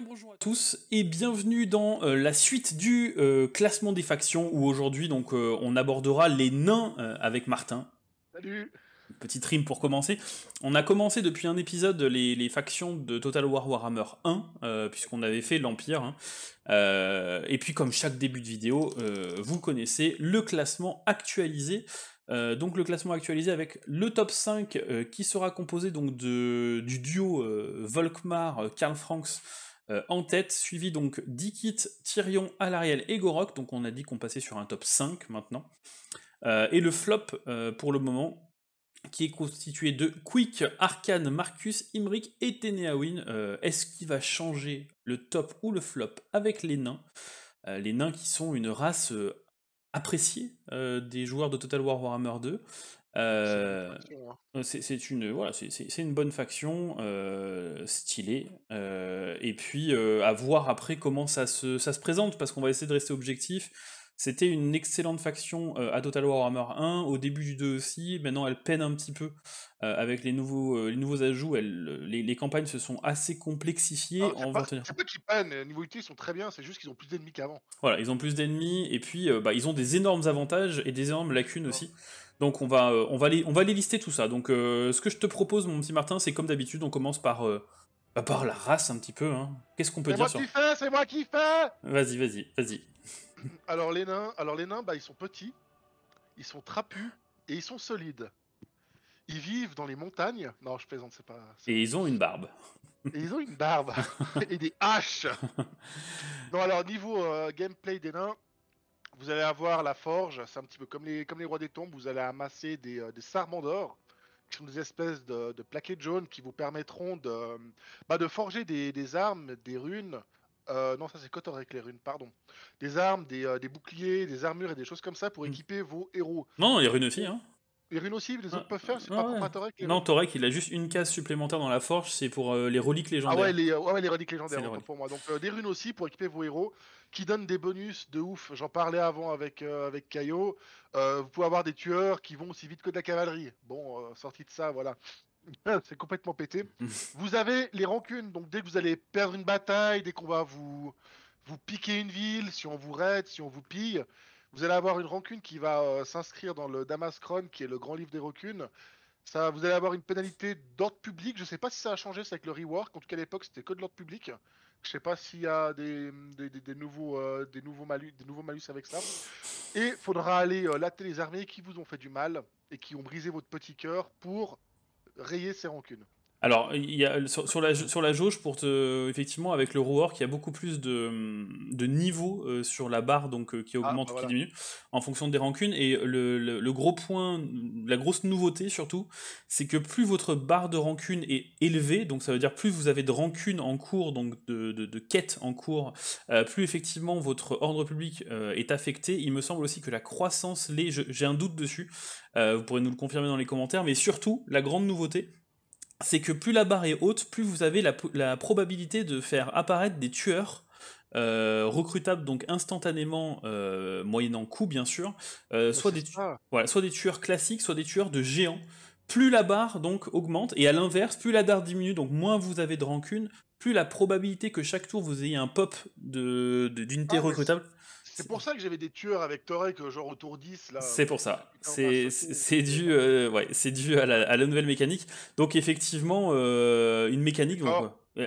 bien bonjour à tous et bienvenue dans euh, la suite du euh, classement des factions où aujourd'hui donc euh, on abordera les nains avec Martin. Salut Petite rime pour commencer. On a commencé depuis un épisode les, factions de Total War Warhammer 1, puisqu'on avait fait l'Empire. Hein. et puis comme chaque début de vidéo, vous connaissez le classement actualisé donc le classement actualisé avec le top 5 qui sera composé donc de, du duo Volkmar Karl Franks euh, en tête, suivi donc d'Ikit, Tyrion, Alariel et Gorok, donc on a dit qu'on passait sur un top 5 maintenant. Euh, et le flop euh, pour le moment, qui est constitué de Quick, Arcane, Marcus, Imric et Teneawin. Est-ce qu'il va changer le top ou le flop avec les nains Les nains qui sont une race appréciée des joueurs de Total War Warhammer 2, Hein. c'est une, voilà, une bonne faction stylée. et puis à voir après comment ça se, ça se présente parce qu'on va essayer de rester objectif. C'était une excellente faction euh, à Total War Warhammer 1, au début du 2 aussi, maintenant elle peine un petit peu euh, avec les nouveaux, euh, les nouveaux ajouts, elle, les, campagnes se sont assez complexifiées. Ah, en pas, C'est pas qu'ils peinent, niveau utile ils sont très bien, c'est juste qu'ils ont plus d'ennemis qu'avant. Voilà, ils ont plus d'ennemis, et puis bah, ils ont des énormes avantages et des énormes lacunes aussi. Donc on va, on, va les, on va les lister tout ça. Donc ce que je te propose, mon petit Martin, c'est comme d'habitude, on commence par, bah, par la race un petit peu. Hein. Qu'est-ce qu'on peut dire sur... C'est moi qui fais, c'est moi qui fais Vas-y, vas-y, vas-y alors les nains, alors les nains, bah, ils sont petits, ils sont trapus et ils sont solides. Ils vivent dans les montagnes. Non, je plaisante, c'est pas. Et ils ont une barbe. ils ont une barbe et des haches. Non, alors niveau euh, gameplay des nains, vous allez avoir la forge. C'est un petit peu comme les comme les rois des tombes. Vous allez amasser des, euh, sarments d'or qui sont des espèces de, de plaquettes jaunes qui vous permettront de, euh, bah, forger des, armes, des runes, euh, non, ça c'est Cotor les runes, pardon. Des armes, euh, des, boucliers, des armures et des choses comme ça pour mm. équiper vos héros. Non, les runes aussi. Hein. runes aussi, les ah. autres peuvent faire, c'est ah pas Non, Torek, il a juste une case supplémentaire dans la forge, c'est pour euh, les reliques ah légendaires. Ah ouais, les, reliques légendaires, pour moi. Donc des runes aussi pour équiper vos héros qui donnent des bonus de ouf. J'en parlais avant avec, avec vous pouvez avoir des tueurs qui vont aussi vite que de la cavalerie. Bon, sorti de ça, voilà. c'est complètement pété. vous avez les rancunes, donc dès que vous allez perdre une bataille, dès qu'on va vous, vous piquer une ville, si on vous raide, si on vous pille, vous allez avoir une rancune qui va euh, s'inscrire dans le Damascron, qui est le grand livre des rancunes. Ça, vous allez avoir une pénalité d'ordre public. Je ne sais pas si ça a changé, avec le rework. En tout cas, à l'époque, c'était que de l'ordre public. Je ne sais pas s'il y a des, des, nouveaux, euh, des, nouveaux malus, avec ça. Et faudra aller lâter euh, latter les armées qui vous ont fait du mal et qui ont brisé votre petit cœur pour rayer ses rancunes. Alors, il y a, sur, la, sur la jauge, pour te, effectivement, avec le rework il y a beaucoup plus de, de niveaux euh, sur la barre donc, euh, qui ah, augmente bah ou qui diminue en fonction des rancunes. Et le, gros point, la grosse nouveauté surtout, c'est que plus votre barre de rancune est élevée, donc ça veut dire plus vous avez de rancune en cours, donc de, de, quêtes en cours, euh, plus effectivement votre ordre public est affecté. Il me semble aussi que la croissance l'est, j'ai un doute dessus, vous pourrez nous le confirmer dans les commentaires, mais surtout, la grande nouveauté, c'est que plus la barre est haute, plus vous avez la, probabilité de faire apparaître des tueurs euh, recrutables donc instantanément euh, moyennant coût bien sûr, euh, soit, des voilà, soit des tueurs classiques, soit des tueurs de géants. Plus la barre donc augmente et à l'inverse, plus la barre diminue, donc moins vous avez de rancune, plus la probabilité que chaque tour vous ayez un pop d'une de, ah, recrutable c'est pour ça que j'avais des tueurs avec Torek, euh, genre autour 10. C'est pour ça. C'est euh, dû, euh, ouais, c'est dû à la, nouvelle mécanique. Donc, effectivement, une mécanique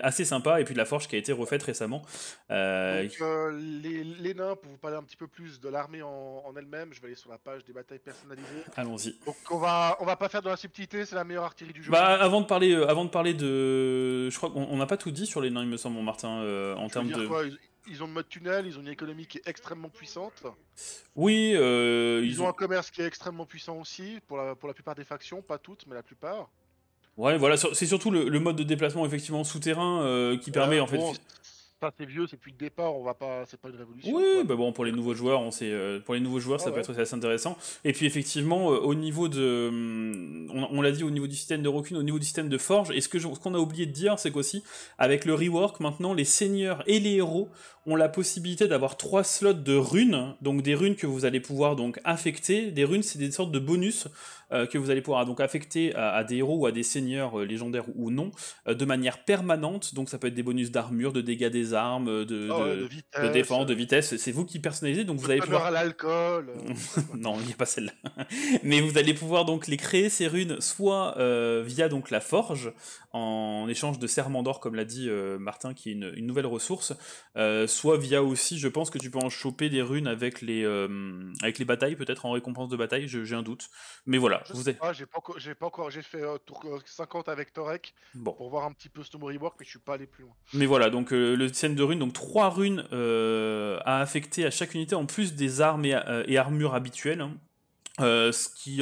assez sympa. Et puis de la forge qui a été refaite récemment. les, nains, pour vous parler un petit peu plus de l'armée en, elle-même, je vais aller sur la page des batailles personnalisées. Allons-y. Donc, on va, on va pas faire de la subtilité, c'est la meilleure artillerie du jeu. Bah, avant de parler, avant de, parler de. Je crois qu'on n'a pas tout dit sur les nains, il me semble, mon Martin, en termes de ils ont le mode tunnel, ils ont une économie qui est extrêmement puissante. Oui, euh, ils, ont, un commerce qui est extrêmement puissant aussi, pour la, pour la plupart des factions, pas toutes, mais la plupart. Ouais, voilà, c'est surtout le, mode de déplacement effectivement souterrain euh, qui permet en fait pas c'est vieux, c'est plus le départ, on va pas, c'est pas une révolution. Oui, bah bon, pour les nouveaux joueurs, on sait, euh, pour les nouveaux joueurs, ça ah peut être assez intéressant. Et puis effectivement, euh, au niveau de, hum, on, l'a dit, au niveau du système de recul, au niveau du système de Forge, et ce que qu'on a oublié de dire, c'est qu'aussi avec le rework, maintenant les seigneurs et les héros ont la possibilité d'avoir trois slots de runes, donc des runes que vous allez pouvoir donc affecter. Des runes, c'est des sortes de bonus euh, que vous allez pouvoir donc affecter à, à, des héros ou à des seigneurs légendaires ou non, de manière permanente. Donc ça peut être des bonus d'armure, de dégâts des armes, euh, de, ah de, défense, de vitesse. C'est vous qui personnalisez, donc vous allez pouvoir. l'alcool. Euh. non, il n'y a pas celle-là. Mais vous allez pouvoir donc les créer ces runes, soit euh, via donc la forge en échange de serment d'or, comme l'a dit Martin, qui est une, nouvelle ressource, soit via aussi, je pense que tu peux en choper des runes avec les avec les batailles, peut-être en récompense de bataille. J'ai un doute. Mais voilà. Je vous ai. j'ai pas, encore, j'ai fait 50 avec Torek pour voir un petit peu ce rework, mais je suis pas allé plus loin. Mais voilà, donc le scène de runes, donc trois runes euh, à affecter à chaque unité en plus des armes et, euh, armures habituelles. Hein. Euh, ce qui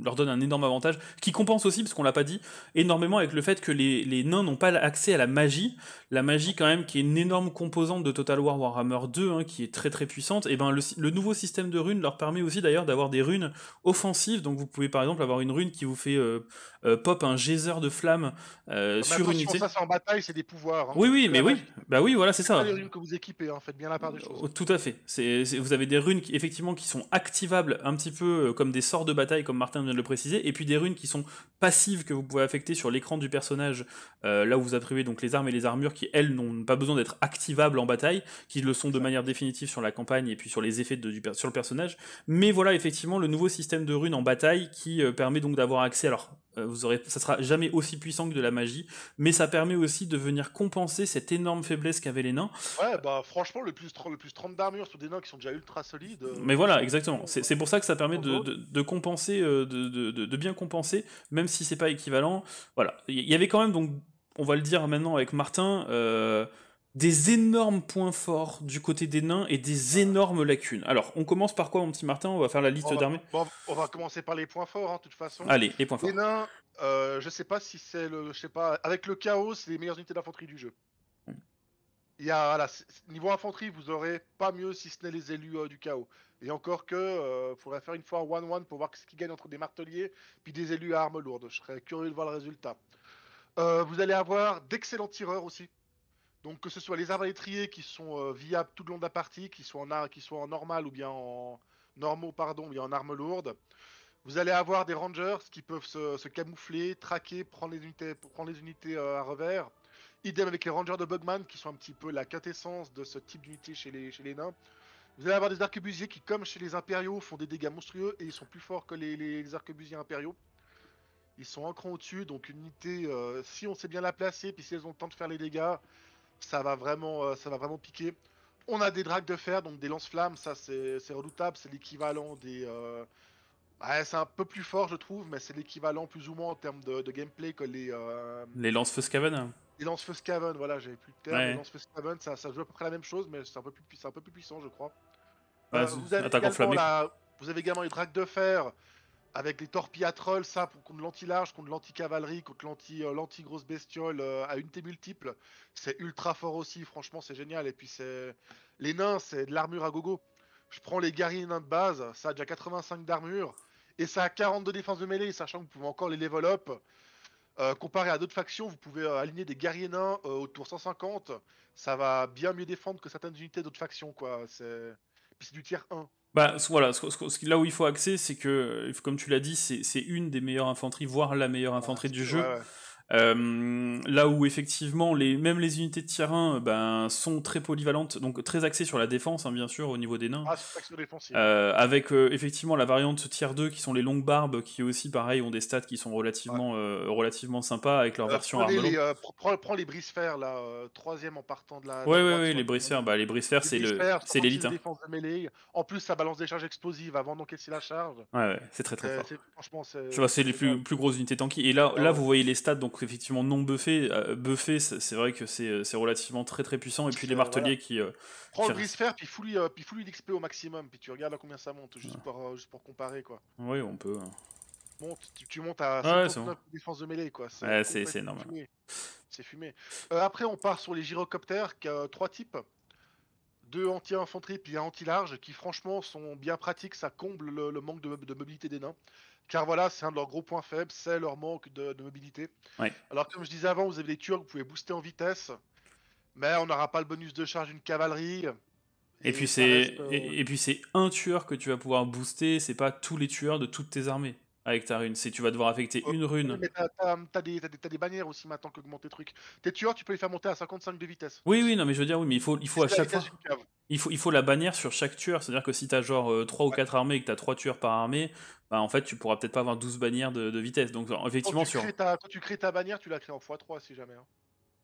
leur donne un énorme avantage, qui compense aussi, parce qu'on l'a pas dit, énormément avec le fait que les, nains n'ont pas accès à la magie. La magie, quand même, qui est une énorme composante de Total War Warhammer 2, hein, qui est très très puissante, et ben le, nouveau système de runes leur permet aussi d'ailleurs d'avoir des runes offensives. Donc vous pouvez par exemple avoir une rune qui vous fait euh, euh, pop un geyser de flammes ah, bah, sur une unité. Ça, en bataille, c'est des pouvoirs. Hein. Oui, oui, mais oui. bah oui, voilà, c'est ça. runes que vous équipez, hein, bien la part Tout à fait. c'est vous avez des runes qui, effectivement qui sont activables un petit peu euh, comme des sorts de bataille, comme Martin vient de le préciser, et puis des runes qui sont passives que vous pouvez affecter sur l'écran du personnage, euh, là où vous attribuez donc les armes et les armures qui, elles, n'ont pas besoin d'être activables en bataille, qui le sont de manière définitive sur la campagne et puis sur les effets de, du, sur le personnage. Mais voilà, effectivement, le nouveau système de runes en bataille qui euh, permet donc d'avoir accès, alors euh, vous aurez, ça sera jamais aussi puissant que de la magie, mais ça permet aussi de venir compenser cette énorme faiblesse qu'avaient les nains. Ouais, bah franchement, le plus, le plus 30 d'armure sur des nains qui sont déjà ultra solides. Euh, mais voilà, exactement. C'est pour ça que ça permet de, compenser, euh, de, bien compenser, même si c'est pas équivalent. Voilà. Il y avait quand même, donc, on va le dire maintenant avec Martin, des énormes points forts du côté des nains et des énormes lacunes. Alors, on commence par quoi, mon petit Martin On va faire la liste d'armées On va commencer par les points forts, hein, de toute façon. Allez, les points forts. Les nains, je euh, je sais pas si c'est le. Je sais pas. Avec le chaos, c'est les meilleures unités d'infanterie du jeu. Hmm. Il y a, voilà, niveau infanterie, vous aurez pas mieux si ce n'est les élus euh, du chaos. Et encore que, euh, faudrait faire une fois un one-one pour voir ce qui gagne entre des marteliers puis des élus à armes lourdes. Je serais curieux de voir le résultat. Euh, vous allez avoir d'excellents tireurs aussi donc que ce soit les arbres étriers qui sont euh, viables tout le long de la partie, qui soient en, qui soient en normal ou bien en normaux pardon, en armes lourdes. Vous allez avoir des rangers qui peuvent se, camoufler, traquer, prendre les unités, prendre les unités euh, à revers. Idem avec les rangers de Bugman qui sont un petit peu la quintessence de ce type d'unité chez les, nains. Vous allez avoir des arquebusiers qui, comme chez les impériaux, font des dégâts monstrueux et ils sont plus forts que les, les, arquebusiers impériaux. Ils sont en cran au-dessus, donc une unité, euh, si on sait bien la placer, puis si elles ont le temps de faire les dégâts, ça va vraiment, euh, ça va vraiment piquer. On a des dragues de fer, donc des lance-flammes, ça c'est redoutable, c'est l'équivalent des. Euh, ouais, c'est un peu plus fort, je trouve, mais c'est l'équivalent plus ou moins en termes de, gameplay que les. Euh, les lance feu Scaven hein. Les lance feu Scaven, voilà, j'avais plus de Les lance feu Scaven, ça, ça, joue à peu près la même chose, mais c'est un, peu plus, un peu plus puissant, je crois. vous, avez également les dragues de fer, avec les torpilles à troll, ça, pour, contre l'anti-large, contre l'anti-cavalerie, contre euh, l'anti-grosse bestiole euh, à unité multiple. C'est ultra fort aussi, franchement, c'est génial. Et puis, c'est les nains, c'est de l'armure à gogo. Je prends les guerriers nains de base, ça a déjà 85 d'armure, et ça a 42 défenses de mêlée, sachant que vous pouvez encore les level up. Euh, comparé à d'autres factions, vous pouvez aligner des guerriers nains autour 150. Ça va bien mieux défendre que certaines unités d'autres factions, quoi. Puis c'est du tiers 1. Bah, voilà, là où il faut axer, c'est que, euh, comme tu l'as dit, c'est une des meilleures infanteries, voire la meilleure infanterie du jeu. Euh, là où effectivement les, même les unités de tier 1 euh, ben, sont très polyvalentes, donc très axées sur la défense hein, bien sûr au niveau des nains. Ah, euh, avec effectivement la variante tier 2 qui sont les longues barbes qui aussi pareil ont des stats qui sont relativement, relativement sympas avec leur version armelot Prends, prends, les brisphères là, troisième en partant de la. Ouais, ouais, ouais les brisphères, bah, les brisphères c'est l'élite. Hein. En plus ça balance des charges explosives avant d'encaisser la charge. Ouais, ouais c'est très très fort. Franchement, c'est. les plus, plus grosses unités tanky. Et là, bah là vous voyez les stats donc effectivement non buffé. Euh, buffé, c'est vrai que euh, c'est relativement très très puissant. Et puis les marteliers qui. Euh, Prends le brise fer, puis fous-lui euh, fous l'XP au maximum, puis tu regardes à combien ça monte, juste, pour, juste pour comparer quoi. Oui, on peut. Hein. Monte, tu, montes à défense de mêlée quoi. C'est normal. C'est fumé. après, on part sur les gyrocoptères, qui trois types deux anti-infanterie puis un anti-large qui franchement sont bien pratiques, ça comble le, manque de, mobilité des nains. Car voilà, c'est un de leurs gros points faibles, c'est leur manque de, mobilité. Alors comme je disais avant, vous avez les que vous pouvez booster en vitesse, mais on n'aura pas le bonus de charge d'une cavalerie. Et, puis c'est euh, et, puis c'est un tueur que tu vas pouvoir booster, c'est pas tous les tueurs de toutes tes armées avec ta rune. C'est tu vas devoir affecter une rune. Mais t'as, des, des, bannières aussi maintenant qui augmentent tes trucs. Tes tueurs, tu peux les faire monter à 55 de vitesse. Oui, oui, non, mais je veux dire, oui, mais il faut, il faut à chaque fois. Il faut, il faut la bannière sur chaque tueur. C'est-à-dire que si t'as genre 3 euh, ou 4 armées et que t'as 3 tueurs par armée, bah en fait, tu pourras peut-être pas avoir 12 bannières de, vitesse. Donc, effectivement, quand tu, sur... quand tu crées ta bannière, tu la crées en x3 si jamais. Hein.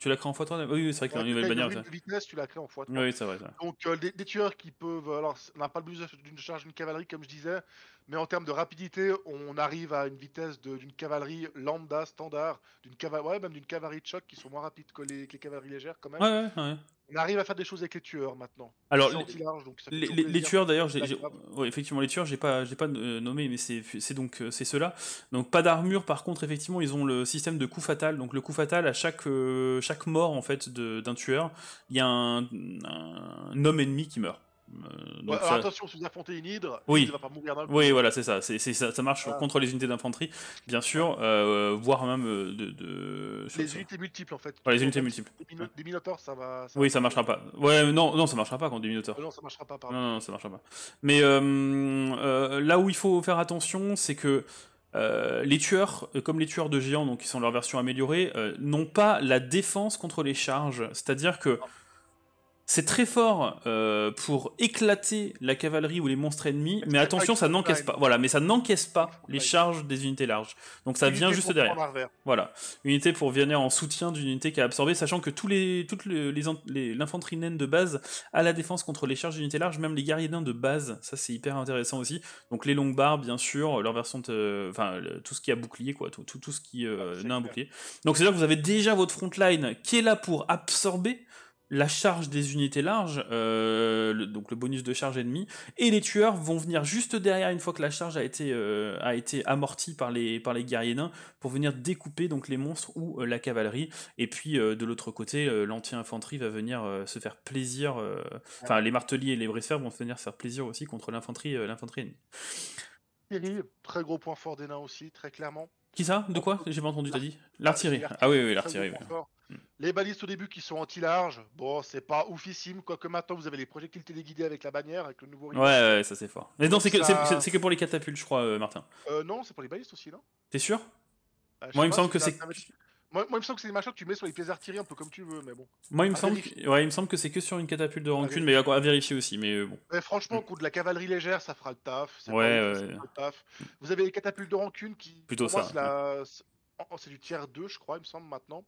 Tu la crées en x3 Oui, oui c'est vrai que y une nouvelle bannière. De vitesse, tu la crées en x3. Oui, c'est vrai. Donc, euh, des, tueurs qui peuvent. Euh, alors, on n'a pas le besoin d'une charge, d'une cavalerie, comme je disais mais en termes de rapidité, on arrive à une vitesse d'une cavalerie lambda standard, d'une même d'une cavalerie de choc qui sont moins rapides que les, que les cavaleries légères quand même. on arrive à faire des choses avec les tueurs maintenant. Alors, les, tueurs d'ailleurs, effectivement, les tueurs, j'ai pas, pas euh, nommé, mais c'est donc euh, c'est Donc pas d'armure, par contre, effectivement, ils ont le système de coup fatal. Donc le coup fatal à chaque euh, chaque mort en fait d'un tueur, il y a un, homme ennemi qui meurt. Euh, ouais, Attention, si vous affrontez une hydre, oui. pas mourir d'un Oui, voilà, c'est ça. C'est, ça. marche ah. contre les unités d'infanterie, bien sûr, euh, voire même euh, de. Les unités multiples, en fait. les unités multiples. Des, ça va. oui, ça marchera pas. Ouais, non, non, ça marchera pas contre des minotaures. Non, ça marchera pas, Non, non, ça marchera pas. Mais là où il faut faire attention, c'est que. les tueurs, comme les tueurs de géants, donc qui sont leur version améliorée, n'ont pas la défense contre les charges. C'est-à-dire que ah. C'est très fort euh, pour éclater la cavalerie ou les monstres ennemis, mais attention, ça n'encaisse pas. Voilà, mais ça n'encaisse pas les charges des unités larges. Donc ça vient juste derrière. Voilà, unité pour venir en soutien d'une unité qui a absorbé, sachant que tous les, toutes les, l'infanterie naine de base a la défense contre les charges d'unités larges, même les guerriers nains de base. Ça c'est hyper intéressant aussi. Donc les longues barres, bien sûr, leur version, euh, enfin tout ce qui a bouclier, quoi, tout, tout, ce qui euh, ah, n'a un bouclier. Donc c'est là que vous avez déjà votre frontline qui est là pour absorber la charge des unités larges, euh, donc le bonus de charge ennemie et les tueurs vont venir juste derrière une fois que la charge a été, euh, amortie par les, guerriers nains pour venir découper donc les monstres ou euh, la cavalerie. Et puis de l'autre côté, l'anti-infanterie va venir se faire plaisir. Enfin, les marteliers et les brisfards vont venir se faire plaisir aussi contre l'infanterie l'infanterie ennemie. très gros point fort des nains aussi, très clairement. Qui ça De quoi J'ai pas entendu, t'as dit L'artillerie. Ah oui, oui, l'artillerie. Mm. Les balistes au début qui sont anti-large, bon, c'est pas oufissime, quoique maintenant vous avez les projectiles téléguidés avec la bannière, avec le nouveau. Ouais, ouais, ça c'est fort. Mais non, c'est que, que pour les catapultes, je crois, euh, Martin. Euh, non, c'est pour les balistes aussi, non T'es sûr bah, Moi, il me semble que c'est. Moi, il me semble que c'est des machins que tu mets sur les pièces d'artillerie un peu comme tu veux, mais bon. Moi, il me, semble que, il me semble que c'est que sur une catapulte de rancune, mais à, vérifier aussi. Mais euh, bon. franchement, coup de la cavalerie légère, ça fera le taf. Ouais, ouais. le taf. Vous avez les catapultes de rancune qui. Plutôt ça. Oh, oh, c'est du tiers 2, je crois, il me semble, maintenant.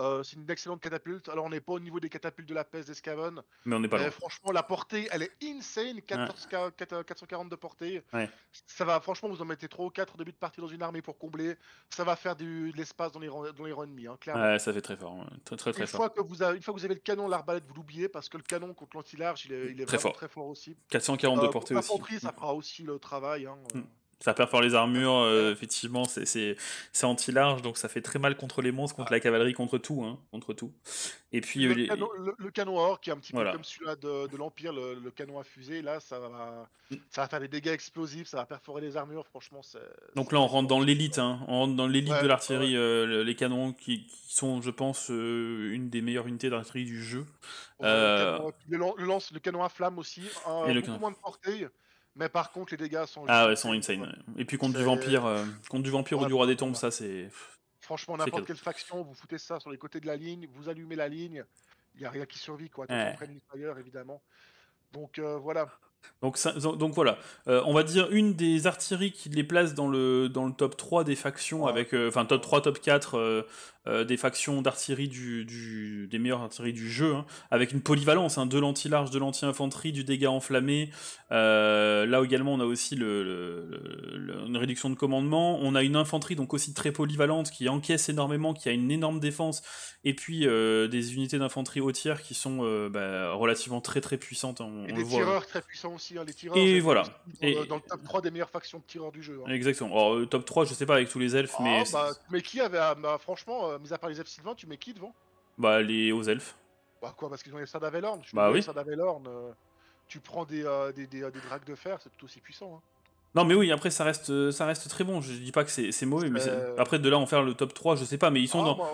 Euh, c'est une excellente catapulte. Alors, on n'est pas au niveau des catapultes de la peste d'Escaven. Mais on n'est pas euh, là. Franchement, la portée, elle est insane. 440 euh, de portée. Ouais. Ça va, franchement, vous en mettez ou 4 début de partie dans une armée pour combler. Ça va faire du, de l'espace dans les, dans les ennemis, hein, clairement. Ouais, ça fait très fort. Très, très, une Fois que vous avez, une fois que vous avez le canon, l'arbalète, vous l'oubliez parce que le canon contre l'anti-large, il est, très, fort. très fort aussi. 440 de portée aussi. Compris, ça fera aussi le travail. Hein, hmm. Ça perfore les armures, euh, effectivement, c'est anti-large, donc ça fait très mal contre les monstres, contre la cavalerie, contre tout, hein, tout. Et puis euh, le, canon, à or, qui est un petit peu comme celui-là de, de l'Empire, le, canon à fusée, là, ça va, mm. ça va faire des dégâts explosifs, ça va perforer les armures, franchement. Donc là, on rentre dans l'élite, hein, on rentre dans l'élite de l'artillerie, euh, les canons qui, sont, je pense, une des meilleures unités d'artillerie du jeu. lance, le, canon, à flamme aussi, un, beaucoup moins de portée. Mais par contre, les dégâts sont. Ah ouais, sont insane. Et puis contre du vampire, euh, contre du vampire ou du roi des tombes, ça c'est. Franchement, n'importe quelle faction, vous foutez ça sur les côtés de la ligne, vous allumez la ligne, il n'y a rien qui survit quoi. Donc, évidemment. Donc euh, voilà. Donc, donc voilà, euh, on va dire une des artilleries qui les place dans le, dans le top 3 des factions, avec euh, enfin top 3, top 4 euh, des factions d'artillerie du, des meilleures artilleries du jeu, hein, avec une polyvalence, hein, de l'anti-large, de l'anti-infanterie, du dégât enflammé. là également, on a aussi le, une réduction de commandement. On a une infanterie donc aussi très polyvalente qui encaisse énormément, qui a une énorme défense, et puis des unités d'infanterie hautière qui sont bah, relativement très très puissantes. en hein, on, et des hein. tireurs très aussi, hein, les tireurs. Et voilà. et... dans, le top 3 des meilleures factions de tireurs du jeu. Hein. Exactement. Alors, euh, top 3, je sais pas avec tous les elfes, mais. Ah, bah, mais qui avait. Ah, bah, franchement, euh, mis à part les elfes Sylvains, tu mets qui devant Bah, les hauts elfes. Bah, quoi Parce qu'ils ont les Sardavellorn. Bah, oui. Sardavellorn. Euh, tu prends des, dragues des, des, des, de fer, c'est tout aussi puissant. Hein. Non mais oui, après ça reste, ça reste très bon. Je dis pas que c'est mauvais, mais après de là en faire le top 3, je sais pas, mais ils sont ah, dans. Bah,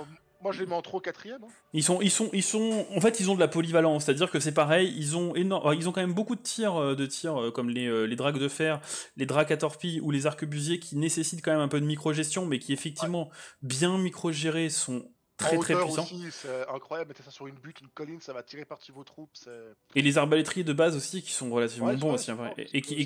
je les mets en trop quatrième. Hein. Ils sont, ils sont, ils sont. En fait, ils ont de la polyvalence, c'est-à-dire que c'est pareil. Ils ont énorme, ils ont quand même beaucoup de tirs, euh, de tirs euh, comme les, euh, les de fer, les dragues à torpilles ou les arquebusiers qui nécessitent quand même un peu de micro-gestion, mais qui effectivement bien micro-gérés sont très très puissant. c'est incroyable, mettez ça sur une butte, une colline, ça va tirer partie vos troupes. Et les arbalétriers de base aussi qui sont relativement bons aussi. Hein, et, qui, et,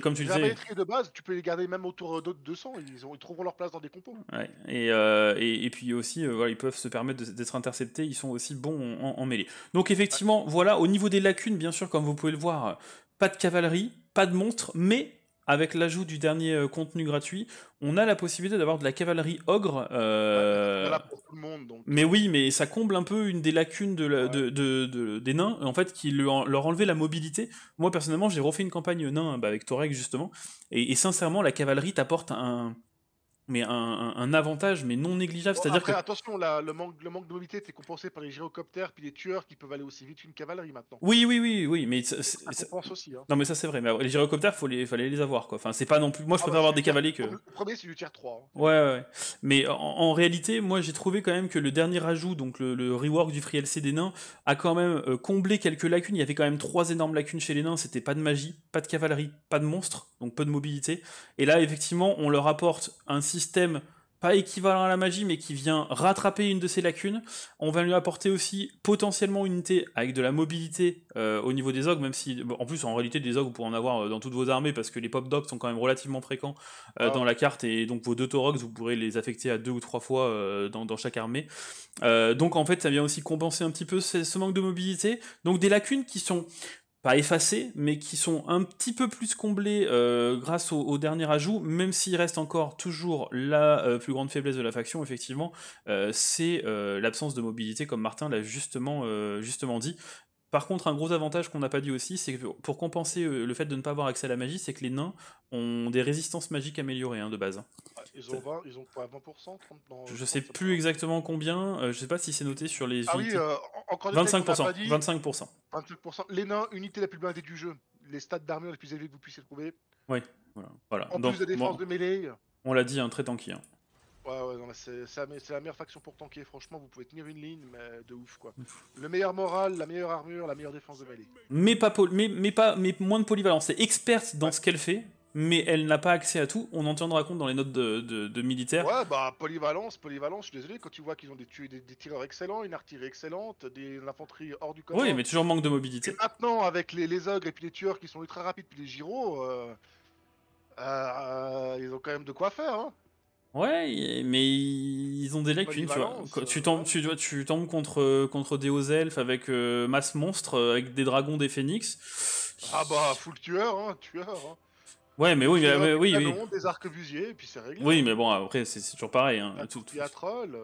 comme tu le disais. Les arbalétriers de base, tu peux les garder même autour euh, d'autres 200, ils, ont, ils trouveront leur place dans des compos. Ouais. et, euh, puis aussi, euh, voilà, ils peuvent se permettre d'être interceptés, ils sont aussi bons en, mêlée. Donc effectivement, voilà, au niveau des lacunes, bien sûr, comme vous pouvez le voir, pas de cavalerie, pas de monstres, mais avec l'ajout du dernier euh, contenu gratuit, on a la possibilité d'avoir de la cavalerie ogre. Euh, euh. Mais oui, mais ça comble un peu une des lacunes de des nains, en fait, qui leur enlevait la mobilité. Moi, personnellement, j'ai refait une campagne nain bah, avec Torek, justement, et, et sincèrement, la cavalerie t'apporte un, mais un, un, avantage, mais non négligeable. C'est-à-dire que... Attention, le, manque, de mobilité c'est compensé par les gyrocoptères puis les tueurs qui peuvent aller aussi vite qu'une cavalerie maintenant. Oui, oui, oui, oui, mais ça, aussi. Hein. Non, mais ça c'est vrai. Mais les gyrocoptères, faut les, fallait les avoir quoi. Enfin, c'est pas non plus. Moi, je ah, préfère bah, avoir des cavaliers que. Le premier, c'est du tier 3. Hein. Ouais, ouais. Mais en, réalité, moi, j'ai trouvé quand même que le dernier ajout, donc le, rework du lc des nains, a quand même euh, comblé quelques lacunes. Il y avait quand même trois énormes lacunes chez les nains. C'était pas de magie, pas de cavalerie, pas de monstres, donc peu de mobilité. Et là, effectivement, on leur apporte ainsi système pas équivalent à la magie, mais qui vient rattraper une de ses lacunes. On va lui apporter aussi potentiellement une unité avec de la mobilité euh, au niveau des ogres, même si, en plus, en réalité, des ogres, vous pourrez en avoir euh, dans toutes vos armées, parce que les pop dogs sont quand même relativement fréquents euh, ah. dans la carte, et donc vos deux torogs, vous pourrez les affecter à deux ou trois fois dans, chaque armée. donc, en fait, ça vient aussi compenser un petit peu ce manque de mobilité. Donc, des lacunes qui sont pas effacés, mais qui sont un petit peu plus comblés euh, grâce au, dernier ajout, même s'il reste encore toujours la euh, plus grande faiblesse de la faction, effectivement, euh, c'est l'absence de mobilité, comme Martin l'a justement, justement dit. Par contre, un gros avantage qu'on n'a pas dit aussi, c'est que pour compenser euh, le fait de ne pas avoir accès à la magie, c'est que les nains ont des résistances magiques améliorées hein, de base. Ils ont, 20, 30, Je Je sais plus exactement combien, je euh, je sais pas si c'est noté sur les ah Oui, euh, encore 25%, 25%. 25%. Les nains, unité la plus blindée du jeu, les stats d'armure les plus élevés que vous puissiez trouver. Oui, voilà. En plus de défense de mêlée. On l'a dit, hein, très tanky. Hein. Ouais, ouais, non, mais c'est la, meilleure faction pour tanker. Franchement, vous pouvez tenir une ligne mais de ouf, quoi. Le meilleur moral, la meilleure armure, la meilleure défense de mêlée. Mais pas, mais, mais pas mais moins de polyvalence. C'est experte dans ce qu'elle fait, mais elle n'a pas accès à tout. On en tiendra compte dans les notes de, militaires. Ouais, bah, polyvalence, polyvalence, je suis désolé. Quand tu vois qu'ils ont des, tueurs des, tireurs excellents, une artillerie excellente, des, infanteries hors du commun. Oui, mais toujours manque de mobilité. maintenant, avec les, ogres et puis les tueurs qui sont ultra rapides, puis les gyros, euh, euh, euh, ils ont quand même de quoi faire, hein. Ouais, mais ils ont des lacunes, tu vois. Tu euh, tombes, tu, tu tombes contre, euh, contre des hauts elfes avec euh, masse monstre, avec des dragons, des phénix. Ah bah, full tueur, hein, tueur. Hein. Ouais, mais oui, mais, oui, oui. Des arquebusiers, et puis c'est réglé. Oui, hein. mais bon, après, c'est toujours pareil. Hein. Tout, y a troll.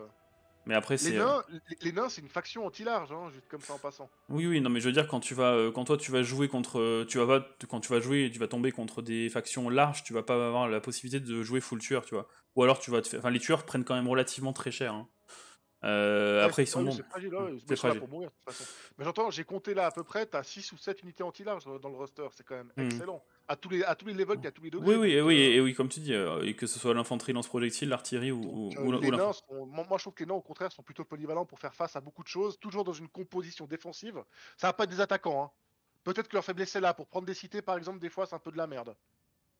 Mais après, euh, Les nains, c'est une faction anti-large, hein, juste comme ça en passant. Oui, oui, non, mais je veux dire, quand, tu vas, euh, quand toi, tu vas jouer contre. Euh, tu vas, quand tu vas jouer, tu vas tomber contre des factions larges, tu vas pas avoir la possibilité de jouer full tueur, tu vois. Ou alors, tu vas te les tueurs prennent quand même relativement très cher. Hein. après, ils sont bons. C'est fragile, Mais j'entends, j'ai compté là à peu près, tu as 6 ou 7 unités anti-large dans le roster, c'est quand même mmh. excellent à tous les à tous les levels, à tous les deux. Oui, oui, oui, euh, oui, comme tu dis, euh, et que ce soit l'infanterie, lance projectile, l'artillerie ou, moi, je trouve que les nains, au contraire, sont plutôt polyvalents pour faire face à beaucoup de choses, toujours dans une composition défensive. Ça va pas être des attaquants. Hein. Peut-être que leur faiblesse est là. Pour prendre des cités, par exemple, des fois, c'est un peu de la merde.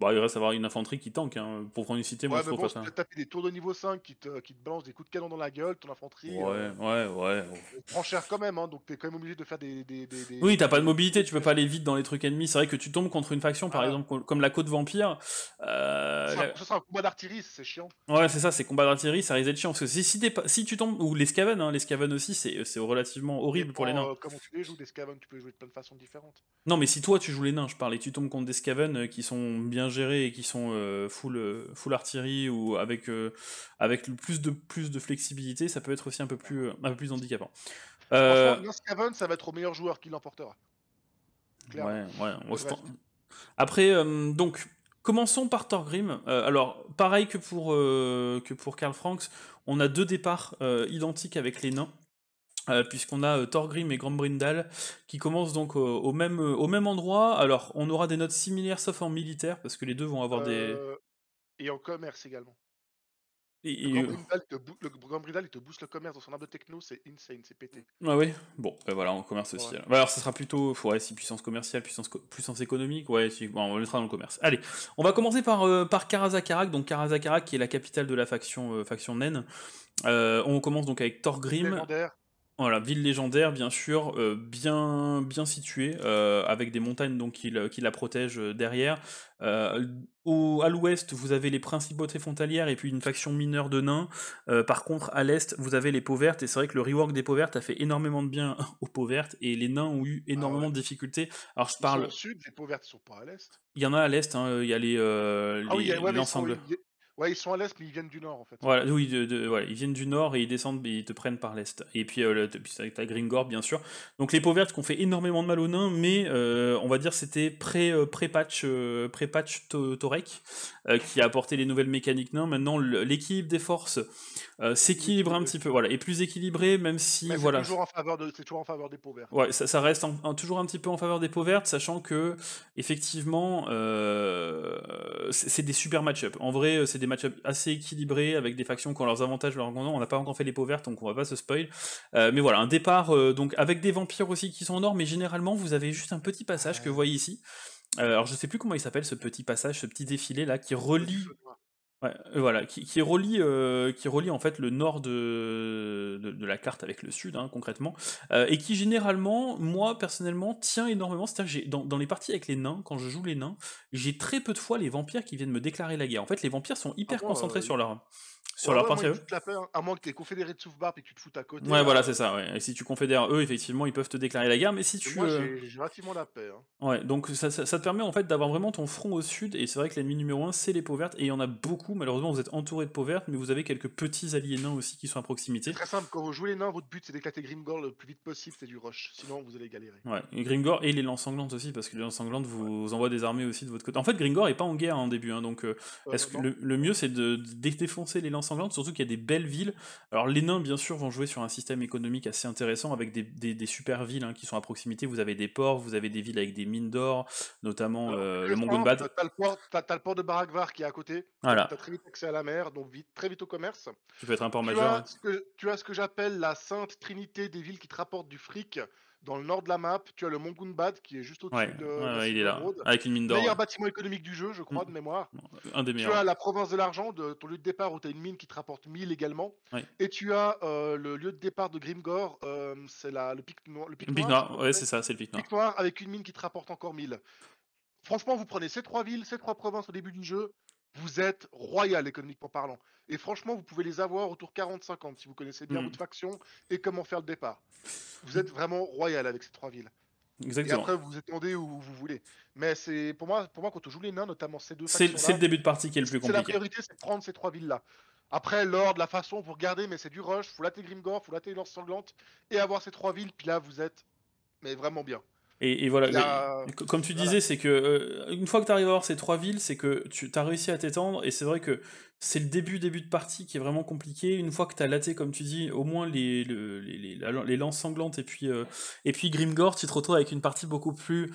Bah, il reste à avoir une infanterie qui tank. Hein. Pour prendre une cité, moi je trouve bon, pas ça. taper des tours de niveau 5 qui te, qui te balancent des coups de canon dans la gueule, ton infanterie. Ouais, euh, ouais, ouais. prend cher quand même, hein, donc t'es quand même obligé de faire des. des, des, Oui, t'as pas de mobilité, tu peux pas aller vite dans les trucs ennemis. C'est vrai que tu tombes contre une faction, par exemple, comme la Côte Vampire. Euh... Ça, sera, un combat d'artillerie, c'est chiant. Ouais, c'est ça, c'est combat d'artillerie, ça risque d'être chiant. Parce que si, si, tu tombes, ou les scaven, hein, les scaven aussi, c'est relativement horrible pour, les nains. Euh, comment tu les scaven, tu peux jouer de plein de façons différentes. Non, mais si toi tu joues les nains, je parlais tu tombes contre des scaven euh, qui sont bien gérés et qui sont euh, full, euh, full artillerie ou avec, euh, avec plus, de, plus de flexibilité, ça peut être aussi un peu plus, un peu plus handicapant. Euh... ça va être au meilleur joueur qui l'emportera. Après, donc, Commençons par Thorgrim. alors, pareil que pour, que pour Karl Franks, on a deux départs identiques avec les nains. Euh, puisqu'on a euh, Thorgrim et Grombrindal qui commencent donc euh, au, même, au même endroit. Alors, on aura des notes similaires sauf en militaire, parce que les deux vont avoir des... Et en commerce également. Et, Le il te booste le commerce dans son arbre de techno, c'est insane, c'est pété. Ah mmh, oui Bon, ben voilà, en commerce aussi. Alors. ce ça sera plutôt, ouais, si puissance commerciale, puissance, puissance économique, ouais, bon, on le mettra dans le commerce. Allez, on va commencer par, par Karazakarak, donc Karazakarak qui est la capitale de la faction, faction naine. on commence donc avec Thorgrim. Voilà, ville légendaire, bien sûr, euh, bien, bien située, euh, avec des montagnes donc, qui, la protègent euh, derrière. à l'ouest, vous avez les principautés frontalières et puis une faction mineure de nains. par contre, à l'est, vous avez les peaux vertes, et c'est vrai que le rework des peaux vertes a fait énormément de bien aux peaux vertes, et les nains ont eu ah énormément de difficultés. Alors, je parle. sud, les peaux vertes sont pas à l'est Il y en a à l'est, hein, il y a les, ah les ils sont à l'est, mais ils viennent du nord en fait. Voilà, ils viennent du nord et ils descendent et ils te prennent par l'est. Et puis, euh, t'as Gringor, bien sûr. Donc, les peaux vertes qui ont fait énormément de mal aux nains, mais euh, on va dire c'était euh, pré-patch euh, pré patch Torek qui a apporté les nouvelles mécaniques nains. Maintenant, l'équipe des forces euh, s'équilibre un petit peu, voilà, et plus équilibré, même si Mais voilà. c'est toujours en faveur des peaux vertes. Ouais, ça, reste toujours un petit peu en faveur des peaux vertes, sachant que effectivement, euh, c'est des super match-up. En vrai, euh, c'est des match-up assez équilibrés avec des factions qui ont leurs avantages, leurs inconvénients. On n'a pas encore fait les peaux vertes, donc on va pas se spoil. mais voilà, un départ donc avec des vampires aussi qui sont en or, mais généralement vous avez juste un petit passage que vous voyez ici. alors je sais plus comment il s'appelle ce petit passage, ce petit défilé là qui relie euh, voilà, qui, relie, euh, qui relie en fait le nord de, la carte avec le sud, hein, concrètement, euh, et qui généralement, moi personnellement, tient énormément. C'est-à-dire, dans, dans les parties avec les nains, quand je joue les nains, j'ai très peu de fois les vampires qui viennent me déclarer la guerre. En fait, les vampires sont hyper ah concentrés sur leur sur leur à hein, à moins que tu es confédéré de et que tu te foutes à côté. Ouais, voilà, c'est ça. Et si tu confédères eux, effectivement, ils peuvent te déclarer la guerre. Mais si tu. Moi, euh, j'ai relativement la paix. Hein. Ouais, donc ça, ça, te permet en fait d'avoir vraiment ton front au sud. Et c'est vrai que l'ennemi numéro 1 c'est les peaux vertes. Et il y en a beaucoup. Malheureusement, vous êtes entouré de peaux vertes, mais vous avez quelques petits alliés nains aussi qui sont à proximité. Très simple. Quand vous jouez les nains, votre but c'est d'éclater Grimgor le plus vite possible. C'est du rush. Sinon, vous allez galérer. Ouais, et et les lances sanglantes aussi, parce que les lances sanglantes vous envoient des armées aussi de votre côté. En fait, Grimgor est pas en guerre en hein, début. donc, euh, euh, est-ce que le, mieux c'est de, de défoncer les ensanglante, surtout qu'il y a des belles villes. Alors les nains, bien sûr, vont jouer sur un système économique assez intéressant avec des, super villes hein, qui sont à proximité. Vous avez des ports, vous avez des villes avec des mines d'or, notamment le mont le tu T'as le, le, port de Barakvar qui est à côté. Voilà. T'as très vite accès à la mer, donc vite, très vite au commerce. Tu peux être un port majeur. Hein. tu as ce que j'appelle la sainte trinité des villes qui te rapportent du fric. Dans le nord de la map, tu as le Mont Gunbad qui est juste au-dessus de. il est là, avec une mine d'or. Meilleur bâtiment économique du jeu, je crois, mm. de mémoire. Un des meilleurs. Tu as la province de l'argent, ton lieu de départ où tu as une mine qui te rapporte 1000 également. Et tu as euh, le lieu de départ de Grimgor, euh, c'est le pic, noir. le pic noir. noir. c'est ça, c'est le pic noir. pic noir avec une mine qui te rapporte encore 1000. Franchement, vous prenez ces trois villes, ces trois provinces au début du jeu, vous êtes royal économiquement parlant. Et franchement, vous pouvez les avoir autour 40-50 si vous connaissez bien hmm. votre faction et comment faire le départ. Vous hmm. êtes vraiment royal avec ces trois villes. Exactement. Et après, vous étendez où vous voulez. Mais c'est pour moi, pour moi, quand on joue les nains, notamment ces deux C'est le début de partie qui est le plus compliqué. La priorité, c'est de prendre ces trois villes-là. Après, l'ordre, la façon, pour garder, mais c'est du rush. Faut latter Grimgor, faut latter Lance Sanglante et avoir ces trois villes. Puis là, vous êtes mais vraiment bien. Et, voilà, comme tu disais, c'est que euh, une fois que tu arrives à avoir ces trois villes, c'est que tu as réussi à t'étendre, et c'est vrai que c'est le début, début de partie qui est vraiment compliqué. Une fois que tu as laté, comme tu dis, au moins les, les, lances sanglantes et puis, euh, et puis Grimgore, tu te retrouves avec une partie beaucoup plus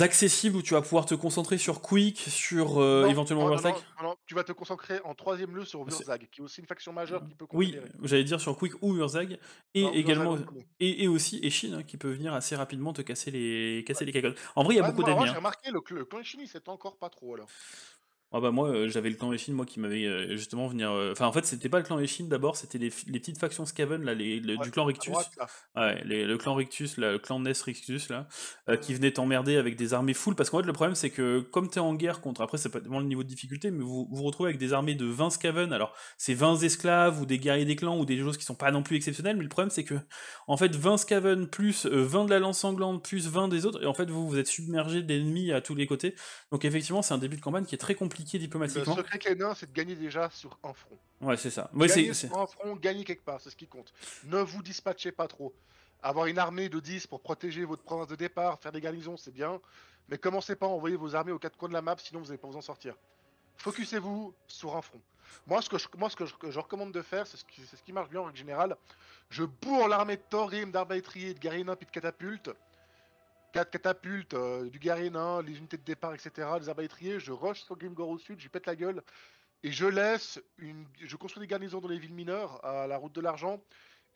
accessibles où tu vas pouvoir te concentrer sur Quick, sur euh, éventuellement non, tu vas te concentrer en troisième lieu sur Urzag, qui est aussi une faction majeure qui peut Oui, j'allais dire sur Quick ou Urzag, et également et, aussi Eshin, hein, qui peut venir assez rapidement te casser les casser les En vrai, il y a beaucoup d'ennemis. J'ai hein. remarqué, le, le clan Eshin, c'est encore pas trop alors. Ah bah moi, euh, j'avais le clan Eshin, moi qui m'avait euh, justement venir. Euh, enfin, en fait, c'était pas le clan Eshin d'abord, c'était les, petites factions Scaven, là, les, du clan Rictus. le clan Rictus, le clan Ness Rictus là, qui venait t'emmerder avec des armées foules, Parce qu'en fait, le problème c'est que comme t'es en guerre contre, après c'est pas vraiment le niveau de difficulté, mais vous vous retrouvez avec des armées de 20 Skaven. Alors, c'est 20 esclaves ou des guerriers des clans ou des choses qui sont pas non plus exceptionnelles. Mais le problème c'est que en fait, 20 Skaven plus 20 de la lance sanglante plus 20 des autres, et en fait vous vous êtes submergé d'ennemis à tous les côtés. Donc effectivement, c'est un début de campagne qui est très compliqué diplomatiquement. Le secret c'est de gagner déjà sur un front. Ouais, c'est ça. gagner sur un front, gagner quelque part, c'est ce qui compte. Ne vous dispatchez pas trop. Avoir une armée de 10 pour protéger votre province de départ, faire des garnisons, c'est bien. Mais commencez pas à envoyer vos armées aux quatre coins de la map, sinon vous n'allez pas vous en sortir. Focussez-vous sur un front. Moi, ce que je, que je, recommande de faire, c'est ce, qui marche bien en règle générale. Je bourre l'armée de Thorim, d'arbalétriers, de guerriers nains et de catapultes 4 catapultes, euh, du nain, hein, les unités de départ, etc., les arbalétriers, je rush sur Grimgor au sud, je pète la gueule, et je laisse une... Je construis des garnisons dans les villes mineures, à la route de l'argent,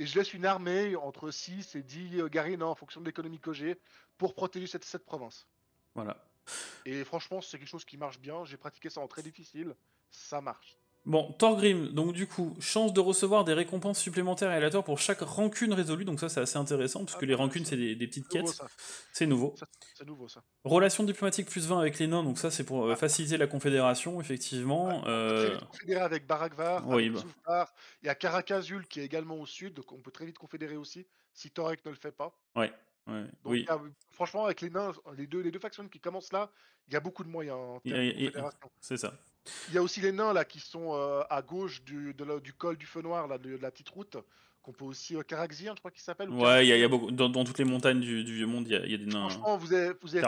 et je laisse une armée entre 6 et 10 nains, euh, en fonction de l'économie que j'ai, pour protéger cette, cette province. Voilà. Et franchement, c'est quelque chose qui marche bien, j'ai pratiqué ça en très difficile, ça marche. Bon, Thorgrim, donc du coup, chance de recevoir des récompenses supplémentaires et aléatoires pour chaque rancune résolue, donc ça c'est assez intéressant, parce ah, que les rancunes c'est des, petites quêtes. C'est nouveau. C'est nouveau ça. Relation diplomatique plus 20 avec les nains, donc ça c'est pour euh, ah. faciliter la confédération, effectivement. euh... vite confédérer avec Barakvar, oui, bah. il y a Karakazul qui est également au sud, donc on peut très vite confédérer aussi, si Torek ne le fait pas. Ouais oui. franchement, avec les nains, les deux, les deux factions qui commencent là, il y a beaucoup de moyens C'est ça. Il y a aussi les nains là qui sont à gauche du, du col du feu noir, de, la petite route, qu'on peut aussi. Caraxien, hein, je crois qu'il s'appelle. Ouais, il y, a beaucoup. Dans, toutes les montagnes du, vieux monde, il y, a des nains. Hein. Franchement, vous avez, vous avez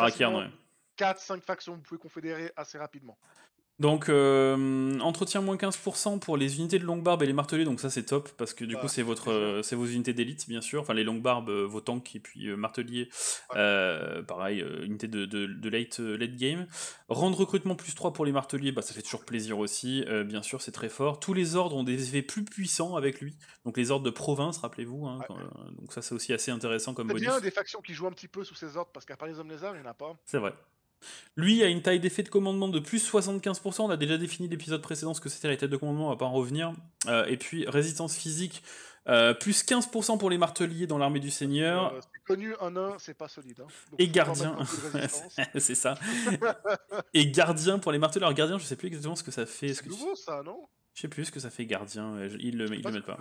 4-5 factions, vous pouvez confédérer assez rapidement. Donc, euh, entretien moins 15% pour les unités de longue barbe et les marteliers, donc ça c'est top, parce que du coup bah, c'est votre, euh, c'est vos unités d'élite, bien sûr, enfin les longues barbes, euh, vos tanks et puis marteliers, pareil, unité de, late, late, game. Rendre recrutement plus 3 pour les marteliers, bah, ça fait toujours plaisir aussi, bien sûr, c'est très fort. Tous les ordres ont des effets plus puissants avec lui, donc les ordres de province, rappelez-vous, hein, donc ça c'est aussi assez intéressant comme bonus. Il y a des factions qui jouent un petit peu sous ces ordres, parce qu'à part les hommes armes, il n'y en a pas. C'est vrai. Lui a une taille d'effet de commandement de plus 75%. On a déjà défini l'épisode précédent ce que c'était la taille de commandement, on va pas en revenir. Euh, et puis résistance physique, euh, plus 15% pour les marteliers dans l'armée du Seigneur. Euh, c'est connu, un 1, c'est pas solide. Hein. et gardien. c'est ça. et gardien pour les marteliers. Alors, gardien, je sais plus exactement ce que ça fait. C'est nouveau, ça, non je sais plus ce que ça fait gardien, ils le, le mettent pas.